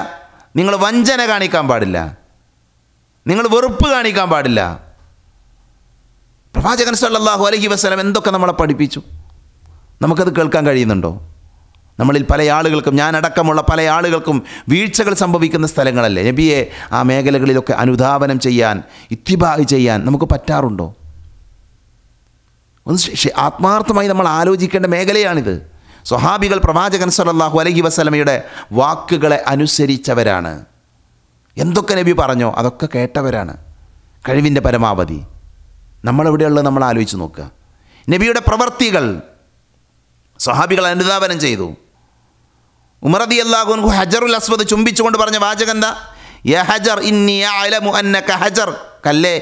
നിങ്ങൾ വഞ്ചന കാണിക്കാൻ പാടില്ല നിങ്ങൾ വെറുപ്പ് കാണിക്കാൻ പാടില്ല പ്രവാചകൻ സല്ലാഹു അലഹി വസ്ലം എന്തൊക്കെ നമ്മളെ പഠിപ്പിച്ചു നമുക്കത് കേൾക്കാൻ കഴിയുന്നുണ്ടോ നമ്മളിൽ പല ആളുകൾക്കും ഞാൻ അടക്കമുള്ള പല ആളുകൾക്കും വീഴ്ചകൾ സംഭവിക്കുന്ന സ്ഥലങ്ങളല്ലേ നബിയെ ആ മേഖലകളിലൊക്കെ അനുധാവനം ചെയ്യാൻ ഇത്തിബാഹ് ചെയ്യാൻ നമുക്ക് പറ്റാറുണ്ടോ ഒന്ന് ആത്മാർത്ഥമായി നമ്മൾ ആലോചിക്കേണ്ട മേഖലയാണിത് സ്വഹാബികൾ പ്രവാചകൻ സലല്ലാഹു അലഹി വസലമയുടെ വാക്കുകളെ അനുസരിച്ചവരാണ് എന്തൊക്കെ നബി പറഞ്ഞോ അതൊക്കെ കേട്ടവരാണ് കഴിവിൻ്റെ പരമാവധി നമ്മളെവിടെയുള്ളത് നമ്മൾ ആലോചിച്ച് നോക്കുക നബിയുടെ പ്രവർത്തികൾ സ്വഹാബികൾ അനുദാപനം ചെയ്തു ഉമറദി അള്ളാഹു ഹജറുൽ അസ്വദ് ചുംബിച്ചുകൊണ്ട് പറഞ്ഞ വാചകം എന്താ യ ഹജർ ഇന്നി അലമു അന്നക ഹജർ കല്ലേ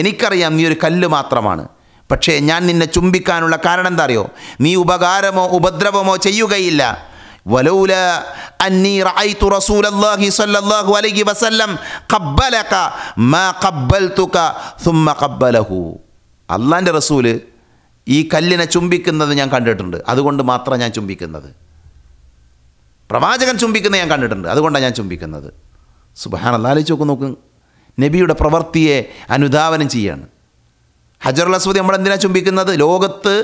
എനിക്കറിയാം നീ ഒരു കല്ല് മാത്രമാണ് പക്ഷേ ഞാൻ നിന്നെ ചുംബിക്കാനുള്ള കാരണം എന്താ അറിയോ നീ ഉപകാരമോ ഉപദ്രവമോ ചെയ്യുകയില്ല അള്ളാൻ്റെ റസൂല് ഈ കല്ലിനെ ചുംബിക്കുന്നത് ഞാൻ കണ്ടിട്ടുണ്ട് അതുകൊണ്ട് മാത്രം ഞാൻ ചുംബിക്കുന്നത് പ്രവാചകൻ ചുംബിക്കുന്നത് ഞാൻ കണ്ടിട്ടുണ്ട് അതുകൊണ്ടാണ് ഞാൻ ചുംബിക്കുന്നത് സുബഹാൻ അല്ലാലിച്ചൊക്കെ നോക്കും നബിയുടെ പ്രവൃത്തിയെ അനുധാവനം ചെയ്യാണ് ഹജറുൽ അസ്വദ് നമ്മൾ എന്തിനാ ചുംബിക്കുന്നത് ലോകത്ത്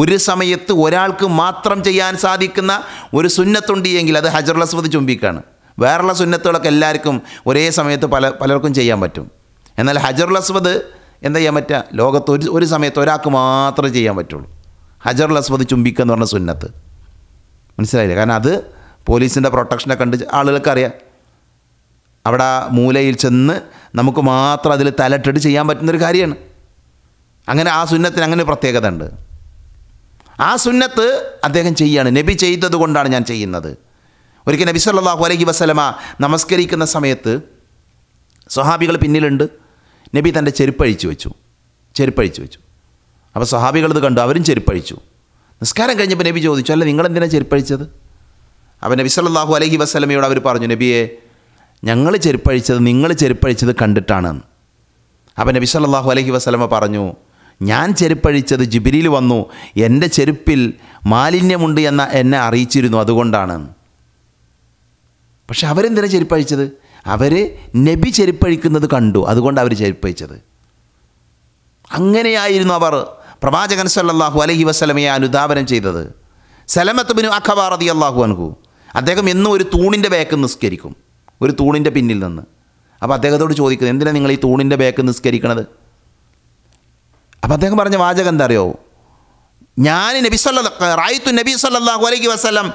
ഒരു സമയത്ത് ഒരാൾക്ക് മാത്രം ചെയ്യാൻ സാധിക്കുന്ന ഒരു സുന്നത്തുണ്ട് എങ്കിൽ അത് ഹജറുൽ അസ്വദ് ചുംബിക്കാണ് വേറുള്ള സുന്നത്തുകളൊക്കെ എല്ലാവർക്കും ഒരേ സമയത്ത് പല പലർക്കും ചെയ്യാൻ പറ്റും എന്നാൽ ഹജറുൽ അസ്വദ് എന്താ ചെയ്യാൻ പറ്റുക ലോകത്ത് ഒരു ഒരു സമയത്ത് ഒരാൾക്ക് മാത്രമേ ചെയ്യാൻ പറ്റുള്ളൂ ഹജറുൽ അസ്വദ് ചുംബിക്കുക എന്ന് പറഞ്ഞ സുന്നത്ത് മനസ്സിലായില്ല കാരണം അത് പോലീസിൻ്റെ പ്രൊട്ടക്ഷനെ കണ്ട് അറിയാം അവിടെ മൂലയിൽ ചെന്ന് നമുക്ക് മാത്രം അതിൽ തലട്ടിട്ട് ചെയ്യാൻ പറ്റുന്നൊരു കാര്യമാണ് അങ്ങനെ ആ സുന്നത്തിന് അങ്ങനെ പ്രത്യേകത ഉണ്ട് ആ സുന്നത്ത് അദ്ദേഹം ചെയ്യാണ് നബി ചെയ്തത് കൊണ്ടാണ് ഞാൻ ചെയ്യുന്നത് ഒരിക്കൽ നബി സല്ലാഹു അലൈഹി വസ്ലമ നമസ്കരിക്കുന്ന സമയത്ത് സ്വഹാബികൾ പിന്നിലുണ്ട് നബി തൻ്റെ ചെരുപ്പഴിച്ചു വെച്ചു ചെരുപ്പഴിച്ചു വെച്ചു അപ്പോൾ സ്വഹാബികൾ ഇത് കണ്ടു അവരും ചെരുപ്പഴിച്ചു നിസ്കാരം കഴിഞ്ഞപ്പോൾ നബി ചോദിച്ചു അല്ല നിങ്ങളെന്തിനാണ് ചെരുപ്പഴിച്ചത് അപ്പോൾ നബി സല്ലാഹു അലൈഹി വസ്ലമയോട് അവർ പറഞ്ഞു നബിയെ ഞങ്ങൾ ചെരുപ്പഴിച്ചത് നിങ്ങൾ ചെരുപ്പഴിച്ചത് കണ്ടിട്ടാണ് അപ്പോൾ നബി സല്ലാഹു അലൈഹി വസ്ലമ പറഞ്ഞു ഞാൻ ചെരുപ്പഴിച്ചത് ജിബിരിയിൽ വന്നു എൻ്റെ ചെരുപ്പിൽ മാലിന്യമുണ്ട് എന്ന എന്നെ അറിയിച്ചിരുന്നു അതുകൊണ്ടാണ് പക്ഷെ അവരെന്തിനാണ് ചെരുപ്പഴിച്ചത് അവർ നബി ചെരുപ്പഴിക്കുന്നത് കണ്ടു അതുകൊണ്ട് അവർ ചെരുപ്പഴിച്ചത് അങ്ങനെയായിരുന്നു അവർ പ്രവാചകൻ സല്ലാഹു അലഹി വസ്ലമയെ അനുദാപനം ചെയ്തത് സലമത്തുബിനു അഖബാറതി അള്ളാഹു അൻഹു അദ്ദേഹം എന്നും ഒരു തൂണിൻ്റെ ബേക്ക് നിസ്കരിക്കും ഒരു തൂണിൻ്റെ പിന്നിൽ നിന്ന് അപ്പോൾ അദ്ദേഹത്തോട് ചോദിക്കുന്നത് എന്തിനാണ് നിങ്ങൾ ഈ തൂണിൻ്റെ ബേക്ക് നിസ്കരിക്കണത് അപ്പം അദ്ദേഹം പറഞ്ഞ വാചകം എന്താ അറിയോ ഞാൻ നബി റായിത്തു നബി സല്ലാഹു അലൈഹി വസ്ലം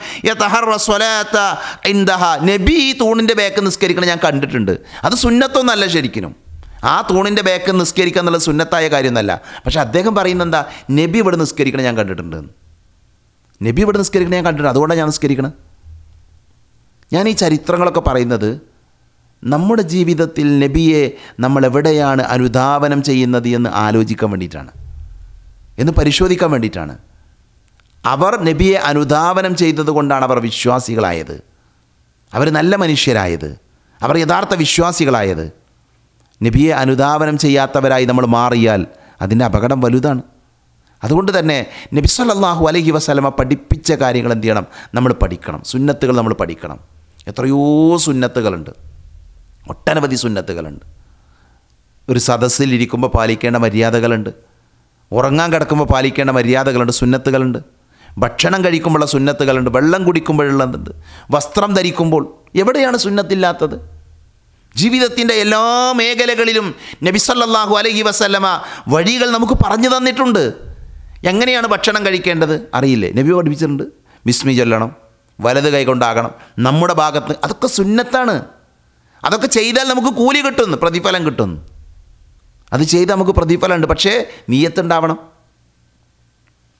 ഇന്ദഹ നബി ഈ തൂണിൻ്റെ ബേക്ക് നിസ്കരിക്കണം ഞാൻ കണ്ടിട്ടുണ്ട് അത് സുന്നത്തൊന്നല്ല ശരിക്കും ആ തൂണിൻ്റെ ബേക്ക് നിസ്കരിക്കുക എന്നുള്ളത് സുന്നത്തായ കാര്യമൊന്നല്ല പക്ഷെ അദ്ദേഹം പറയുന്നത് എന്താ നബി ഇവിടെ നിസ്കരിക്കണം ഞാൻ കണ്ടിട്ടുണ്ട് നബി ഇവിടെ നിസ്കരിക്കണം ഞാൻ കണ്ടിട്ടുണ്ട് അതുകൊണ്ടാണ് ഞാൻ നിസ്കരിക്കണം ഞാൻ ഈ ചരിത്രങ്ങളൊക്കെ പറയുന്നത് നമ്മുടെ ജീവിതത്തിൽ നബിയെ നമ്മൾ എവിടെയാണ് അനുധാവനം ചെയ്യുന്നത് എന്ന് ആലോചിക്കാൻ വേണ്ടിയിട്ടാണ് എന്ന് പരിശോധിക്കാൻ വേണ്ടിയിട്ടാണ് അവർ നബിയെ അനുധാവനം ചെയ്തതുകൊണ്ടാണ് അവർ വിശ്വാസികളായത് അവർ നല്ല മനുഷ്യരായത് അവർ യഥാർത്ഥ വിശ്വാസികളായത് നബിയെ അനുധാവനം ചെയ്യാത്തവരായി നമ്മൾ മാറിയാൽ അതിൻ്റെ അപകടം വലുതാണ് അതുകൊണ്ട് തന്നെ നബി സല്ലാഹു അലഹി വസ്ലമ പഠിപ്പിച്ച കാര്യങ്ങൾ എന്ത് ചെയ്യണം നമ്മൾ പഠിക്കണം സുന്നത്തുകൾ നമ്മൾ പഠിക്കണം എത്രയോ സുന്നത്തുകളുണ്ട് ഒട്ടനവധി സുന്നത്തുകളുണ്ട് ഒരു സദസ്സിലിരിക്കുമ്പോൾ പാലിക്കേണ്ട മര്യാദകളുണ്ട് ഉറങ്ങാൻ കിടക്കുമ്പോൾ പാലിക്കേണ്ട മര്യാദകളുണ്ട് സുന്നത്തുകളുണ്ട് ഭക്ഷണം കഴിക്കുമ്പോഴുള്ള സുന്നത്തുകളുണ്ട് വെള്ളം കുടിക്കുമ്പോഴുള്ളത് വസ്ത്രം ധരിക്കുമ്പോൾ എവിടെയാണ് സുന്നത്തില്ലാത്തത് ജീവിതത്തിൻ്റെ എല്ലാ മേഖലകളിലും നബിസല്ലാഹു അലഹി വസല്ലമ വഴികൾ നമുക്ക് പറഞ്ഞു തന്നിട്ടുണ്ട് എങ്ങനെയാണ് ഭക്ഷണം കഴിക്കേണ്ടത് അറിയില്ലേ നബി പഠിപ്പിച്ചിട്ടുണ്ട് വിസ്മി ചൊല്ലണം വലത് കൈകൊണ്ടാകണം നമ്മുടെ ഭാഗത്ത് അതൊക്കെ സുന്നത്താണ് അതൊക്കെ ചെയ്താൽ നമുക്ക് കൂലി കിട്ടുന്നു പ്രതിഫലം കിട്ടുന്നു അത് ചെയ്ത് നമുക്ക് പ്രതിഫലമുണ്ട് പക്ഷേ നീയത്തുണ്ടാവണം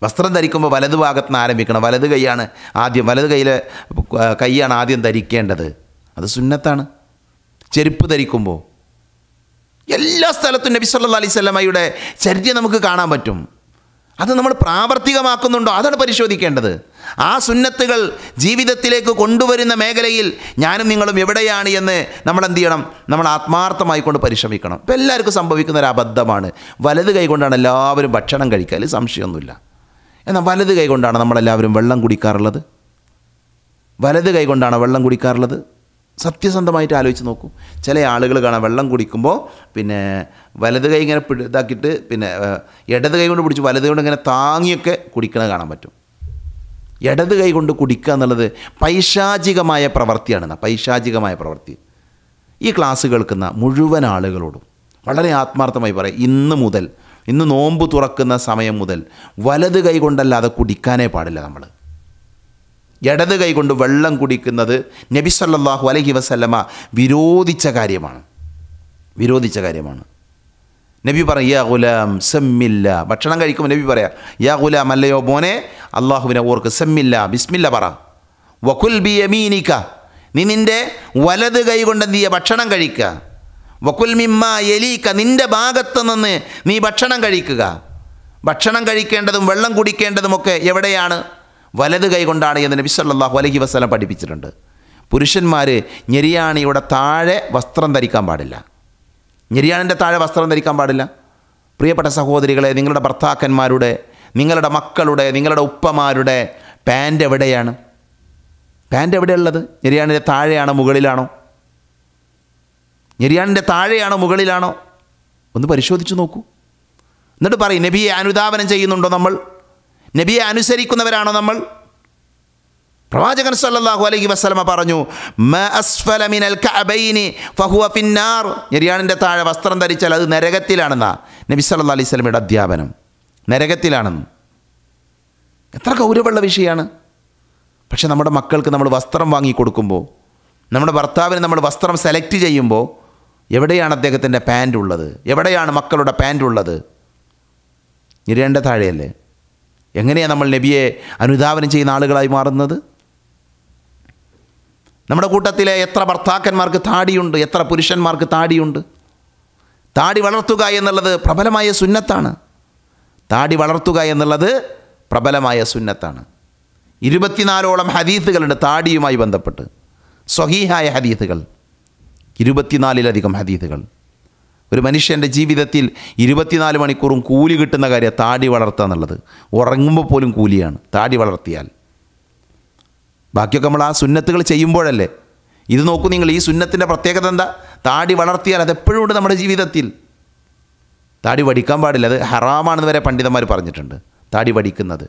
വസ്ത്രം ധരിക്കുമ്പോൾ വലതു ഭാഗത്ത് നിന്ന് ആരംഭിക്കണം വലത് കൈയാണ് ആദ്യം വലത് കൈയിലെ കൈയാണ് ആദ്യം ധരിക്കേണ്ടത് അത് സുന്നത്താണ് ചെരുപ്പ് ധരിക്കുമ്പോൾ എല്ലാ സ്ഥലത്തും നബി സല്ലാ അലൈഹി ചരിത്രം നമുക്ക് കാണാൻ പറ്റും അത് നമ്മൾ പ്രാവർത്തികമാക്കുന്നുണ്ടോ അതാണ് പരിശോധിക്കേണ്ടത് ആ സുന്നത്തുകൾ ജീവിതത്തിലേക്ക് കൊണ്ടുവരുന്ന മേഖലയിൽ ഞാനും നിങ്ങളും എവിടെയാണ് എന്ന് നമ്മൾ എന്ത് ചെയ്യണം നമ്മൾ ആത്മാർത്ഥമായി കൊണ്ട് പരിശ്രമിക്കണം ഇപ്പം എല്ലാവർക്കും സംഭവിക്കുന്ന ഒരു അബദ്ധമാണ് വലത് കൈകൊണ്ടാണ് എല്ലാവരും ഭക്ഷണം കഴിക്കുക സംശയമൊന്നുമില്ല എന്നാൽ വലത് കൈകൊണ്ടാണ് നമ്മളെല്ലാവരും വെള്ളം കുടിക്കാറുള്ളത് വലത് കൈകൊണ്ടാണ് വെള്ളം കുടിക്കാറുള്ളത് സത്യസന്ധമായിട്ട് ആലോചിച്ച് നോക്കൂ ചില ആളുകൾ കാണാം വെള്ളം കുടിക്കുമ്പോൾ പിന്നെ വലത് കൈ ഇങ്ങനെ പിടിതാക്കിയിട്ട് പിന്നെ ഇടത് കൈ കൊണ്ട് പിടിച്ച് വലത് കൊണ്ട് ഇങ്ങനെ താങ്ങിയൊക്കെ കുടിക്കണത് കാണാൻ പറ്റും ഇടത് കൈ കൊണ്ട് കുടിക്കുക എന്നുള്ളത് പൈശാചികമായ പ്രവൃത്തിയാണ് പൈശാചികമായ പ്രവൃത്തി ഈ ക്ലാസ് കേൾക്കുന്ന മുഴുവൻ ആളുകളോടും വളരെ ആത്മാർത്ഥമായി പറയാം ഇന്ന് മുതൽ ഇന്ന് നോമ്പ് തുറക്കുന്ന സമയം മുതൽ വലത് കൈ കൊണ്ടല്ലാതെ കുടിക്കാനേ പാടില്ല നമ്മൾ ഇടത് കൈ കൊണ്ട് വെള്ളം കുടിക്കുന്നത് നബിസല്ലാഹു അലഹി വസല്ലമ വിരോധിച്ച കാര്യമാണ് വിരോധിച്ച കാര്യമാണ് നബി പറയും യാ ഗുലാം സെമ്മില്ല ഭക്ഷണം കഴിക്കുമ്പോൾ നബി പറയാം യാ ഗുലാം അല്ലയോ മോനെ അള്ളാഹുവിനെ ഓർക്ക് സെമ്മില്ല ബിസ്മില്ല പറ വക്കുൽ ബി യമീനിക്ക നീ നിൻ്റെ വലത് കൈ കൊണ്ട് എന്ത് ഭക്ഷണം കഴിക്കുക വക്കുൽ മിമ്മ എലീക്ക നിൻ്റെ ഭാഗത്ത് നിന്ന് നീ ഭക്ഷണം കഴിക്കുക ഭക്ഷണം കഴിക്കേണ്ടതും വെള്ളം കുടിക്കേണ്ടതുമൊക്കെ എവിടെയാണ് വലത് കൈ കൊണ്ടാണ് എന്ന് നബി സല്ലാഹു അലഹി വസ്ലം പഠിപ്പിച്ചിട്ടുണ്ട് പുരുഷന്മാർ ഞെരിയാണിയുടെ താഴെ വസ്ത്രം ധരിക്കാൻ പാടില്ല ഞെരിയാണിൻ്റെ താഴെ വസ്ത്രം ധരിക്കാൻ പാടില്ല പ്രിയപ്പെട്ട സഹോദരികളെ നിങ്ങളുടെ ഭർത്താക്കന്മാരുടെ നിങ്ങളുടെ മക്കളുടെ നിങ്ങളുടെ ഉപ്പമാരുടെ പാൻ്റ് എവിടെയാണ് പാൻ്റ് എവിടെയുള്ളത് ഞെരിയാണിൻ്റെ താഴെയാണോ മുകളിലാണോ ഞെരിയാണിൻ്റെ താഴെയാണോ മുകളിലാണോ ഒന്ന് പരിശോധിച്ച് നോക്കൂ എന്നിട്ട് പറയും നബിയെ അനുദാപനം ചെയ്യുന്നുണ്ടോ നമ്മൾ നബിയെ അനുസരിക്കുന്നവരാണോ നമ്മൾ പ്രവാചകൻ സല്ലാഹു അലൈഹി വസ്ലമ പറഞ്ഞു ഞെരിയാണിൻ്റെ താഴെ വസ്ത്രം ധരിച്ചാൽ അത് നരകത്തിലാണെന്നാ നബി സല്ല അലൈഹി സ്വലമിയുടെ അധ്യാപനം നരകത്തിലാണെന്ന് എത്ര ഗൗരവമുള്ള വിഷയമാണ് പക്ഷെ നമ്മുടെ മക്കൾക്ക് നമ്മൾ വസ്ത്രം വാങ്ങി കൊടുക്കുമ്പോൾ നമ്മുടെ ഭർത്താവിന് നമ്മൾ വസ്ത്രം സെലക്ട് ചെയ്യുമ്പോൾ എവിടെയാണ് അദ്ദേഹത്തിൻ്റെ പാൻറ് ഉള്ളത് എവിടെയാണ് മക്കളുടെ പാൻറ് ഉള്ളത് ഇരേണ്ട താഴെയല്ലേ എങ്ങനെയാണ് നമ്മൾ നബിയെ അനുധാവനം ചെയ്യുന്ന ആളുകളായി മാറുന്നത് നമ്മുടെ കൂട്ടത്തിലെ എത്ര ഭർത്താക്കന്മാർക്ക് താടിയുണ്ട് എത്ര പുരുഷന്മാർക്ക് താടിയുണ്ട് താടി വളർത്തുക എന്നുള്ളത് പ്രബലമായ സുന്നത്താണ് താടി വളർത്തുക എന്നുള്ളത് പ്രബലമായ സുന്നത്താണ് ഇരുപത്തിനാലോളം ഹദീസുകളുണ്ട് താടിയുമായി ബന്ധപ്പെട്ട് സ്വഹീഹായ ഹദീസുകൾ ഇരുപത്തിനാലിലധികം ഹദീസുകൾ ഒരു മനുഷ്യൻ്റെ ജീവിതത്തിൽ ഇരുപത്തിനാല് മണിക്കൂറും കൂലി കിട്ടുന്ന കാര്യം താടി വളർത്തുക എന്നുള്ളത് ഉറങ്ങുമ്പോൾ പോലും കൂലിയാണ് താടി വളർത്തിയാൽ ബാക്കിയൊക്കെ നമ്മൾ ആ സുന്നത്തുകൾ ചെയ്യുമ്പോഴല്ലേ ഇത് നോക്കൂ നിങ്ങൾ ഈ സുന്നത്തിൻ്റെ പ്രത്യേകത എന്താ താടി വളർത്തിയാൽ അതെപ്പോഴും ഉണ്ട് നമ്മുടെ ജീവിതത്തിൽ താടി വടിക്കാൻ പാടില്ല അത് ഹറാമാണെന്ന് വരെ പണ്ഡിതന്മാർ പറഞ്ഞിട്ടുണ്ട് താടി വടിക്കുന്നത്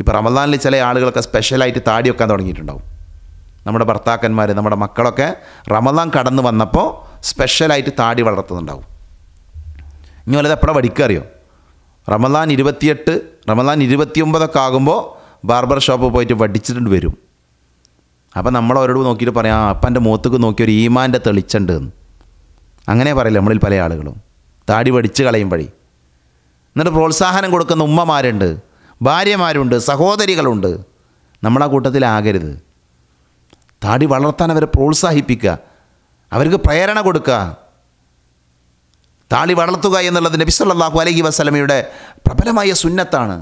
ഇപ്പോൾ റമദാനിൽ ചില ആളുകളൊക്കെ സ്പെഷ്യലായിട്ട് താടി വെക്കാൻ തുടങ്ങിയിട്ടുണ്ടാവും നമ്മുടെ ഭർത്താക്കന്മാർ നമ്മുടെ മക്കളൊക്കെ റമദാൻ കടന്നു വന്നപ്പോൾ സ്പെഷ്യലായിട്ട് താടി വളർത്തുന്നുണ്ടാവും ഇനി വല്ലത് എപ്പോഴാണ് അറിയോ റമദാൻ ഇരുപത്തിയെട്ട് റമദാൻ ഇരുപത്തിയൊമ്പതൊക്കെ ആകുമ്പോൾ ബാർബർ ഷോപ്പ് പോയിട്ട് വടിച്ചിട്ടുണ്ട് വരും അപ്പം നമ്മൾ അവരോട് നോക്കിയിട്ട് പറയാം ആ അപ്പം എൻ്റെ മുഖത്തേക്ക് നോക്കി ഒരു ഈമാൻ്റെ തെളിച്ചുണ്ട് എന്ന് അങ്ങനെ പറയില്ല നമ്മളിൽ പല ആളുകളും താടി വടിച്ച് കളയും വഴി എന്നിട്ട് പ്രോത്സാഹനം കൊടുക്കുന്ന ഉമ്മമാരുണ്ട് ഭാര്യമാരുണ്ട് സഹോദരികളുണ്ട് നമ്മളാ കൂട്ടത്തിലാകരുത് താടി വളർത്താൻ അവരെ പ്രോത്സാഹിപ്പിക്കുക അവർക്ക് പ്രേരണ കൊടുക്കുക താടി വളർത്തുക എന്നുള്ളത് നബിസ്വല്ലാഹു അലഹി വസ്ലമയുടെ പ്രബലമായ സുന്നത്താണ്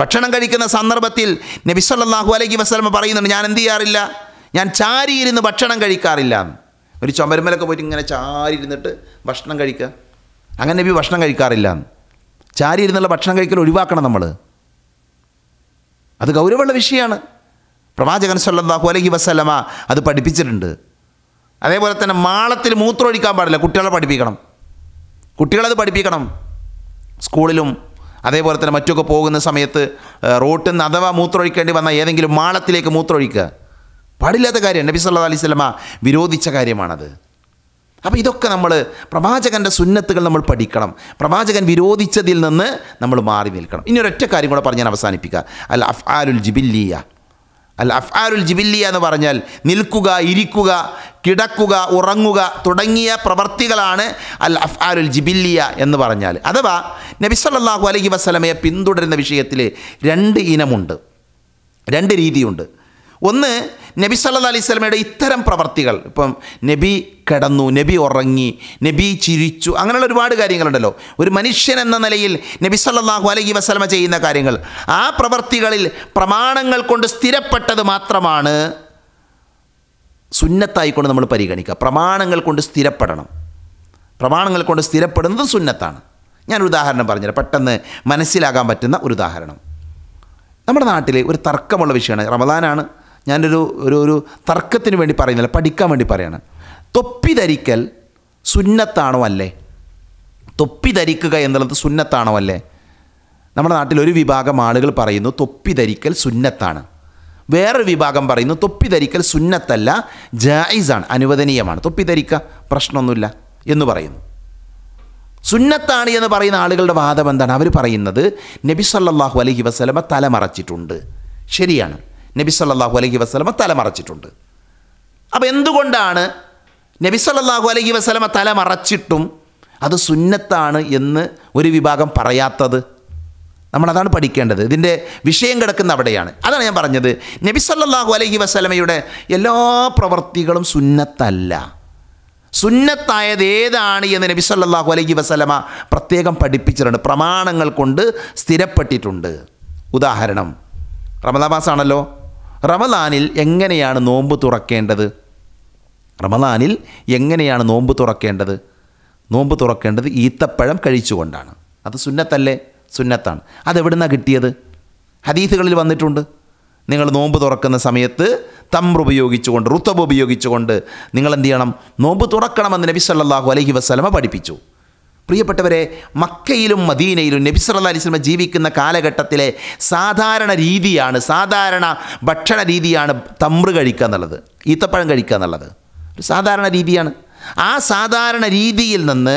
ഭക്ഷണം കഴിക്കുന്ന സന്ദർഭത്തിൽ നബിസ്വല്ലാഹു അലൈഹി വസ്ലമ പറയുന്നുണ്ട് ഞാൻ എന്ത് ചെയ്യാറില്ല ഞാൻ ചാരിയിരുന്ന് ഭക്ഷണം കഴിക്കാറില്ല ഒരു ചുമരുമലൊക്കെ പോയിട്ട് ഇങ്ങനെ ചാരിയിരുന്നിട്ട് ഭക്ഷണം കഴിക്കുക അങ്ങനെ നബി ഭക്ഷണം കഴിക്കാറില്ല ചാരിയിരുന്നുള്ള ഭക്ഷണം കഴിക്കൽ ഒഴിവാക്കണം നമ്മൾ അത് ഗൗരവമുള്ള വിഷയമാണ് പ്രവാചകൻ സല്ലാഹു അലഹി വസ്ലമ അത് പഠിപ്പിച്ചിട്ടുണ്ട് അതേപോലെ തന്നെ മാളത്തിൽ മൂത്രമൊഴിക്കാൻ പാടില്ല കുട്ടികളെ പഠിപ്പിക്കണം കുട്ടികളത് പഠിപ്പിക്കണം സ്കൂളിലും അതേപോലെ തന്നെ മറ്റൊക്കെ പോകുന്ന സമയത്ത് റോട്ടിൽ നിന്ന് അഥവാ മൂത്രമൊഴിക്കേണ്ടി വന്ന ഏതെങ്കിലും മാളത്തിലേക്ക് മൂത്രമൊഴിക്കുക പാടില്ലാത്ത കാര്യം നബി സല്ലാ അലൈഹി സ്വലമ വിരോധിച്ച കാര്യമാണത് അപ്പോൾ ഇതൊക്കെ നമ്മൾ പ്രവാചകൻ്റെ സുന്നത്തുകൾ നമ്മൾ പഠിക്കണം പ്രവാചകൻ വിരോധിച്ചതിൽ നിന്ന് നമ്മൾ മാറി നിൽക്കണം ഇനി ഒരൊറ്റ കാര്യം കൂടെ പറഞ്ഞാൽ ഞാൻ അല്ല അൽ അഫ്ആലുൽ ജിബില്ലിയ അൽ അഫ്ആാരുൽ ജിബില്ലിയ എന്ന് പറഞ്ഞാൽ നിൽക്കുക ഇരിക്കുക കിടക്കുക ഉറങ്ങുക തുടങ്ങിയ പ്രവർത്തികളാണ് അൽ അഫ്ആാരുൽ ജിബില്ലിയ എന്ന് പറഞ്ഞാൽ അഥവാ നബി സല്ലല്ലാഹു അലൈഹി വസല്ലമയെ പിന്തുടരുന്ന വിഷയത്തിൽ രണ്ട് ഇനമുണ്ട് രണ്ട് രീതിയുണ്ട് ഒന്ന് നബി സല്ലാ അലൈഹി സ്വലമയുടെ ഇത്തരം പ്രവർത്തികൾ ഇപ്പം നബി കിടന്നു നബി ഉറങ്ങി നബി ചിരിച്ചു അങ്ങനെയുള്ള ഒരുപാട് കാര്യങ്ങളുണ്ടല്ലോ ഒരു മനുഷ്യൻ എന്ന നിലയിൽ നബി സല്ലാഹു അലൈഹി വസ്ലമ ചെയ്യുന്ന കാര്യങ്ങൾ ആ പ്രവർത്തികളിൽ പ്രമാണങ്ങൾ കൊണ്ട് സ്ഥിരപ്പെട്ടത് മാത്രമാണ് സുന്നത്തായിക്കൊണ്ട് നമ്മൾ പരിഗണിക്കുക പ്രമാണങ്ങൾ കൊണ്ട് സ്ഥിരപ്പെടണം പ്രമാണങ്ങൾ കൊണ്ട് സ്ഥിരപ്പെടുന്നത് സുന്നത്താണ് ഞാൻ ഉദാഹരണം പറഞ്ഞുതരാം പെട്ടെന്ന് മനസ്സിലാകാൻ പറ്റുന്ന ഒരു ഉദാഹരണം നമ്മുടെ നാട്ടിൽ ഒരു തർക്കമുള്ള വിഷയമാണ് റമദാനാണ് ഞാനൊരു ഒരു ഒരു തർക്കത്തിന് വേണ്ടി പറയുന്നില്ല പഠിക്കാൻ വേണ്ടി പറയാണ് തൊപ്പി ധരിക്കൽ സുന്നത്താണോ അല്ലേ തൊപ്പി ധരിക്കുക എന്നുള്ളത് സുന്നത്താണോ അല്ലേ നമ്മുടെ നാട്ടിൽ ഒരു വിഭാഗം ആളുകൾ പറയുന്നു തൊപ്പി ധരിക്കൽ സുന്നത്താണ് വേറൊരു വിഭാഗം പറയുന്നു തൊപ്പി ധരിക്കൽ സുന്നത്തല്ല ജായിസാണ് അനുവദനീയമാണ് തൊപ്പി ധരിക്കുക പ്രശ്നമൊന്നുമില്ല എന്ന് പറയുന്നു സുന്നത്താണ് എന്ന് പറയുന്ന ആളുകളുടെ വാദം എന്താണ് അവർ പറയുന്നത് നബി സല്ലാഹു അലഹി വസ്ലമ മറച്ചിട്ടുണ്ട് ശരിയാണ് നബി സല്ലാഹു അലൈഹി വസ്ലമ തലമറച്ചിട്ടുണ്ട് അപ്പോൾ എന്തുകൊണ്ടാണ് നബി സല്ലാഹു അലൈഹി വസ്ലമ തലമറച്ചിട്ടും അത് സുന്നത്താണ് എന്ന് ഒരു വിഭാഗം പറയാത്തത് നമ്മളതാണ് പഠിക്കേണ്ടത് ഇതിൻ്റെ വിഷയം കിടക്കുന്ന അവിടെയാണ് അതാണ് ഞാൻ പറഞ്ഞത് നബി സല്ലാഹു അലൈഹി വസ്ലമയുടെ എല്ലാ പ്രവൃത്തികളും സുന്നത്തല്ല സുന്നത്തായത് ഏതാണ് എന്ന് നബി സല്ലാഹു അലൈഹി വസ്ലമ പ്രത്യേകം പഠിപ്പിച്ചിട്ടുണ്ട് പ്രമാണങ്ങൾ കൊണ്ട് സ്ഥിരപ്പെട്ടിട്ടുണ്ട് ഉദാഹരണം റമദാബാസ് ആണല്ലോ റമദാനിൽ എങ്ങനെയാണ് നോമ്പ് തുറക്കേണ്ടത് റമദാനിൽ എങ്ങനെയാണ് നോമ്പ് തുറക്കേണ്ടത് നോമ്പ് തുറക്കേണ്ടത് ഈത്തപ്പഴം കഴിച്ചുകൊണ്ടാണ് അത് സുന്നത്തല്ലേ സുന്നത്താണ് അതെവിടുന്നാണ് കിട്ടിയത് ഹദീസുകളിൽ വന്നിട്ടുണ്ട് നിങ്ങൾ നോമ്പ് തുറക്കുന്ന സമയത്ത് തമ്ര ഉപയോഗിച്ചുകൊണ്ട് റുത്തബ് ഉപയോഗിച്ചുകൊണ്ട് നിങ്ങൾ എന്ത് ചെയ്യണം നോമ്പ് തുറക്കണമെന്ന് നബി സല്ലാഹു അലഹി വസ്ലമ പഠിപ്പിച്ചു പ്രിയപ്പെട്ടവരെ മക്കയിലും മദീനയിലും നബി സല്ല അലിസ്ലമ ജീവിക്കുന്ന കാലഘട്ടത്തിലെ സാധാരണ രീതിയാണ് സാധാരണ ഭക്ഷണ രീതിയാണ് തമ്പ്ര് കഴിക്കുക എന്നുള്ളത് ഈത്തപ്പഴം കഴിക്കുക എന്നുള്ളത് ഒരു സാധാരണ രീതിയാണ് ആ സാധാരണ രീതിയിൽ നിന്ന്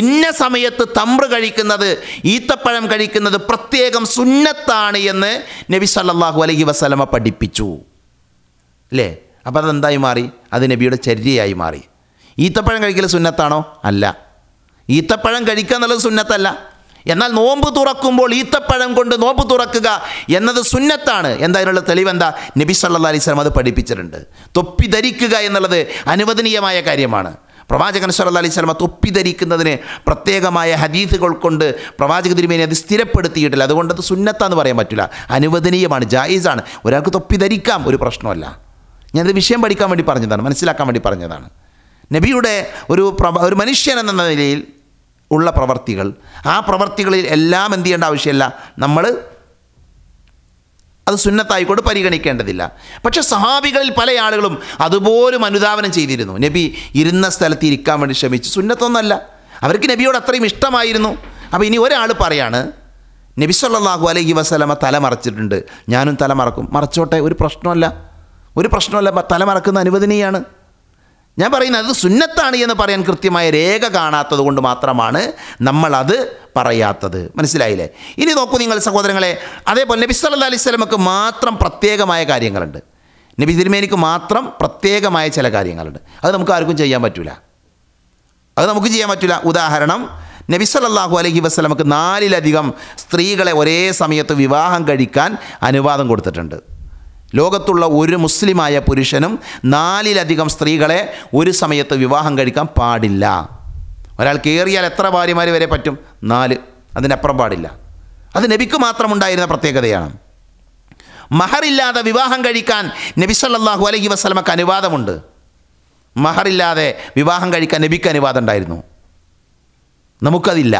ഇന്ന സമയത്ത് തമ്പ്ര് കഴിക്കുന്നത് ഈത്തപ്പഴം കഴിക്കുന്നത് പ്രത്യേകം സുന്നത്താണ് എന്ന് നബി സല്ലാഹു അലഹി വസ്ലമ പഠിപ്പിച്ചു അല്ലേ അപ്പോൾ അതെന്തായി മാറി അത് നബിയുടെ ചര്യയായി മാറി ഈത്തപ്പഴം കഴിക്കൽ സുന്നത്താണോ അല്ല ഈത്തപ്പഴം കഴിക്കുക എന്നുള്ളത് സുന്നത്തല്ല എന്നാൽ നോമ്പ് തുറക്കുമ്പോൾ ഈത്തപ്പഴം കൊണ്ട് നോമ്പ് തുറക്കുക എന്നത് സുന്നത്താണ് എന്തായാലുള്ള എന്താ നബി സല്ലാ അലൈസ് അത് പഠിപ്പിച്ചിട്ടുണ്ട് തൊപ്പി ധരിക്കുക എന്നുള്ളത് അനുവദനീയമായ കാര്യമാണ് പ്രവാചകൻ സല്ലാ അലൈഹി സ്വലമ തൊപ്പി ധരിക്കുന്നതിന് പ്രത്യേകമായ ഹദീസുകൾ കൊണ്ട് പ്രവാചക തിരുമേനി അത് സ്ഥിരപ്പെടുത്തിയിട്ടില്ല അതുകൊണ്ട് അത് സുന്നത്താന്ന് പറയാൻ പറ്റില്ല അനുവദനീയമാണ് ജായിസാണ് ഒരാൾക്ക് തൊപ്പി ധരിക്കാം ഒരു പ്രശ്നമല്ല ഞാനത് വിഷയം പഠിക്കാൻ വേണ്ടി പറഞ്ഞതാണ് മനസ്സിലാക്കാൻ വേണ്ടി പറഞ്ഞതാണ് നബിയുടെ ഒരു ഒരു മനുഷ്യൻ എന്ന നിലയിൽ ഉള്ള പ്രവർത്തികൾ ആ പ്രവർത്തികളിൽ എല്ലാം എന്ത് ചെയ്യേണ്ട ആവശ്യമില്ല നമ്മൾ അത് സുന്നത്തായിക്കൊണ്ട് പരിഗണിക്കേണ്ടതില്ല പക്ഷേ സഹാബികളിൽ പല ആളുകളും അതുപോലും അനുധാവനം ചെയ്തിരുന്നു നബി ഇരുന്ന സ്ഥലത്ത് ഇരിക്കാൻ വേണ്ടി ശ്രമിച്ചു സുന്നത്തൊന്നല്ല അവർക്ക് നബിയോട് അത്രയും ഇഷ്ടമായിരുന്നു അപ്പോൾ ഇനി ഒരാൾ പറയാണ് നബി സല്ലാഹു അലഹി വസ്ലമ തല മറച്ചിട്ടുണ്ട് ഞാനും തല മറക്കും മറച്ചോട്ടെ ഒരു പ്രശ്നമല്ല ഒരു പ്രശ്നമല്ല തല മറക്കുന്ന അനുവദനീയാണ് ഞാൻ പറയുന്നത് അത് സുന്നത്താണ് എന്ന് പറയാൻ കൃത്യമായ രേഖ കാണാത്തത് കൊണ്ട് മാത്രമാണ് നമ്മളത് പറയാത്തത് മനസ്സിലായില്ലേ ഇനി നോക്കൂ നിങ്ങൾ സഹോദരങ്ങളെ അതേപോലെ നബി സല്ല അലൈഹി സ്വലമക്ക് മാത്രം പ്രത്യേകമായ കാര്യങ്ങളുണ്ട് നബി തിരുമേനിക്ക് മാത്രം പ്രത്യേകമായ ചില കാര്യങ്ങളുണ്ട് അത് നമുക്ക് ആർക്കും ചെയ്യാൻ പറ്റില്ല അത് നമുക്ക് ചെയ്യാൻ പറ്റില്ല ഉദാഹരണം നബി സല്ലാഹു അലഹി വസ്ലമക്ക് നാലിലധികം സ്ത്രീകളെ ഒരേ സമയത്ത് വിവാഹം കഴിക്കാൻ അനുവാദം കൊടുത്തിട്ടുണ്ട് ലോകത്തുള്ള ഒരു മുസ്ലിമായ പുരുഷനും നാലിലധികം സ്ത്രീകളെ ഒരു സമയത്ത് വിവാഹം കഴിക്കാൻ പാടില്ല ഒരാൾ കയറിയാൽ എത്ര ഭാര്യമാർ വരെ പറ്റും നാല് അതിനപ്പുറം പാടില്ല അത് നബിക്ക് മാത്രമുണ്ടായിരുന്ന പ്രത്യേകതയാണ് മഹറില്ലാതെ വിവാഹം കഴിക്കാൻ നബി സല്ലാഹു അലഹി വസ്ലമക്ക് അനുവാദമുണ്ട് മഹറില്ലാതെ വിവാഹം കഴിക്കാൻ നബിക്ക് അനുവാദം ഉണ്ടായിരുന്നു നമുക്കതില്ല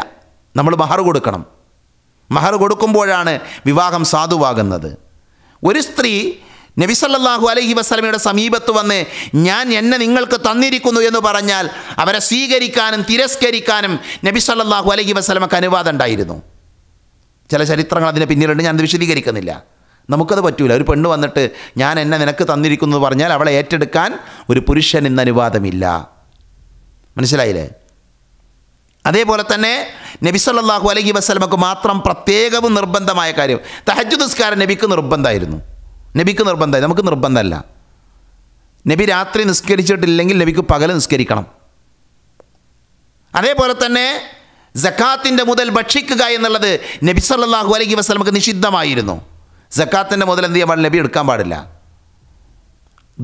നമ്മൾ മഹർ കൊടുക്കണം മഹർ കൊടുക്കുമ്പോഴാണ് വിവാഹം സാധുവാകുന്നത് ഒരു സ്ത്രീ നബി അലഹി വസ്ലമയുടെ സമീപത്ത് വന്ന് ഞാൻ എന്നെ നിങ്ങൾക്ക് തന്നിരിക്കുന്നു എന്ന് പറഞ്ഞാൽ അവരെ സ്വീകരിക്കാനും തിരസ്കരിക്കാനും നബി അലഹി വസ്ലമക്ക് അനുവാദം ഉണ്ടായിരുന്നു ചില ചരിത്രങ്ങൾ അതിന് പിന്നിലുണ്ട് ഞാൻ വിശദീകരിക്കുന്നില്ല നമുക്കത് പറ്റൂല ഒരു പെണ്ണ് വന്നിട്ട് ഞാൻ എന്നെ നിനക്ക് തന്നിരിക്കുന്നു എന്ന് പറഞ്ഞാൽ അവളെ ഏറ്റെടുക്കാൻ ഒരു പുരുഷൻ ഇന്ന് അനുവാദമില്ല മനസ്സിലായില്ലേ അതേപോലെ തന്നെ നബി സല്ലാഹു അലൈഹി വസ്ലമക്ക് മാത്രം പ്രത്യേകവും നിർബന്ധമായ കാര്യം തഹജ് നിസ്കാരം നബിക്ക് നിർബന്ധമായിരുന്നു നബിക്ക് നിർബന്ധമായി നമുക്ക് നിർബന്ധമല്ല നബി രാത്രി നിസ്കരിച്ചിട്ടില്ലെങ്കിൽ നബിക്ക് പകൽ നിസ്കരിക്കണം അതേപോലെ തന്നെ ജക്കാത്തിൻ്റെ മുതൽ ഭക്ഷിക്കുക എന്നുള്ളത് നബി സല്ലാഹു അലൈഹി വസ്ലമക്ക് നിഷിദ്ധമായിരുന്നു ജക്കാത്തിൻ്റെ മുതൽ എന്ത് ചെയ്യാൻ പാടില്ല നബി എടുക്കാൻ പാടില്ല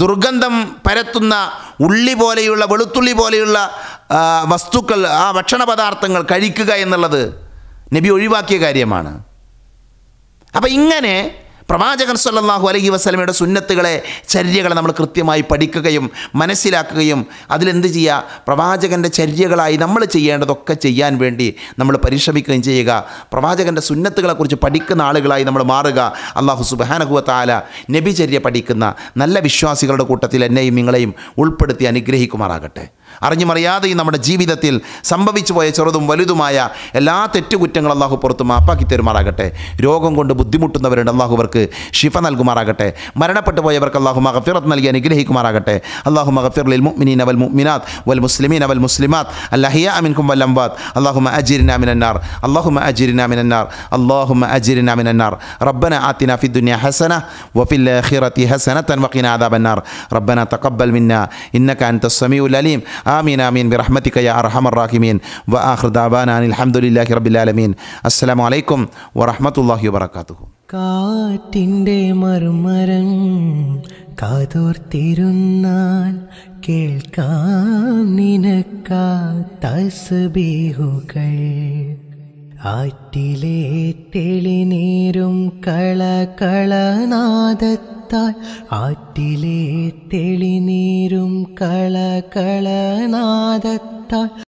ദുർഗന്ധം പരത്തുന്ന ഉള്ളി പോലെയുള്ള വെളുത്തുള്ളി പോലെയുള്ള വസ്തുക്കൾ ആ ഭക്ഷണ പദാർത്ഥങ്ങൾ കഴിക്കുക എന്നുള്ളത് നബി ഒഴിവാക്കിയ കാര്യമാണ് അപ്പം ഇങ്ങനെ പ്രവാചകൻ സല്ലാഹു അലഹി വസ്ലമയുടെ സുന്നത്തുകളെ ചര്യകളെ നമ്മൾ കൃത്യമായി പഠിക്കുകയും മനസ്സിലാക്കുകയും അതിലെന്ത് ചെയ്യുക പ്രവാചകൻ്റെ ചര്യകളായി നമ്മൾ ചെയ്യേണ്ടതൊക്കെ ചെയ്യാൻ വേണ്ടി നമ്മൾ പരിശ്രമിക്കുകയും ചെയ്യുക പ്രവാചകൻ്റെ സുന്നത്തുകളെക്കുറിച്ച് പഠിക്കുന്ന ആളുകളായി നമ്മൾ മാറുക അള്ളാഹു സുബാനഹുവ താല നബിചര്യ പഠിക്കുന്ന നല്ല വിശ്വാസികളുടെ കൂട്ടത്തിൽ എന്നെയും നിങ്ങളെയും ഉൾപ്പെടുത്തി അനുഗ്രഹിക്കുമാറാകട്ടെ അറിഞ്ഞുമറിയാതെയും നമ്മുടെ ജീവിതത്തിൽ സംഭവിച്ചു പോയ ചെറുതും വലുതുമായ എല്ലാ തെറ്റുകുറ്റങ്ങളും അള്ളാഹു പുറത്ത് മാപ്പാക്കി തരുമാറാകട്ടെ രോഗം കൊണ്ട് ബുദ്ധിമുട്ടുന്നവരുണ്ട് അള്ളാഹുവർക്ക് ഷിഫ നൽകുമാറാകട്ടെ മരണപ്പെട്ടു പോയവർക്ക് അള്ളാഹു മഹഫിറത്ത് നൽകി അനുഗ്രഹിക്കുമാറാകട്ടെ അള്ളാഹു മഹഫിറിൽ മുഅ്മിനീന വൽ മുഅ്മിനാത്ത് വൽ മുസ്ലിമീന വൽ മുസ്ലിമാത്ത് അല്ലഹിയ അമിൻകും വൽ അംബാത്ത് അള്ളാഹു അജിരിന മിനന്നാർ അള്ളാഹുമ അജിരിന മിനന്നാർ അള്ളാഹുമ അജിരിന മിനന്നാർ ربنا آتنا في الدنيا ഹസന വഫിൽ الآخرة حسنة وقنا عذاب النار ربنا تقبل منا إنك أنت السميع അലീം ആമീൻ ആമീൻ ബിറഹ്മത്തിക്കയ അർഹമർ റാഹിമീൻ വ ആഹൃദാബാൻ അനിൽ അഹമ്മദുലില്ലാഹി റബിലാലമീൻ അസ്സാം വലൈക്കും വറഹമത്തല്ലാഹി വബർക്കാത്തുഹു കാറ്റിൻ്റെ മർമരം കാതോർത്തിരുന്നാൽ കേൾക്കാൻ നിനക്കാ തസ്ബീഹുകൾ ആറ്റിലെ തെളിനീരും കളകളനാദത്താൽ ആറ്റിലെ തെളിനീരും കളകളനാദത്താൽ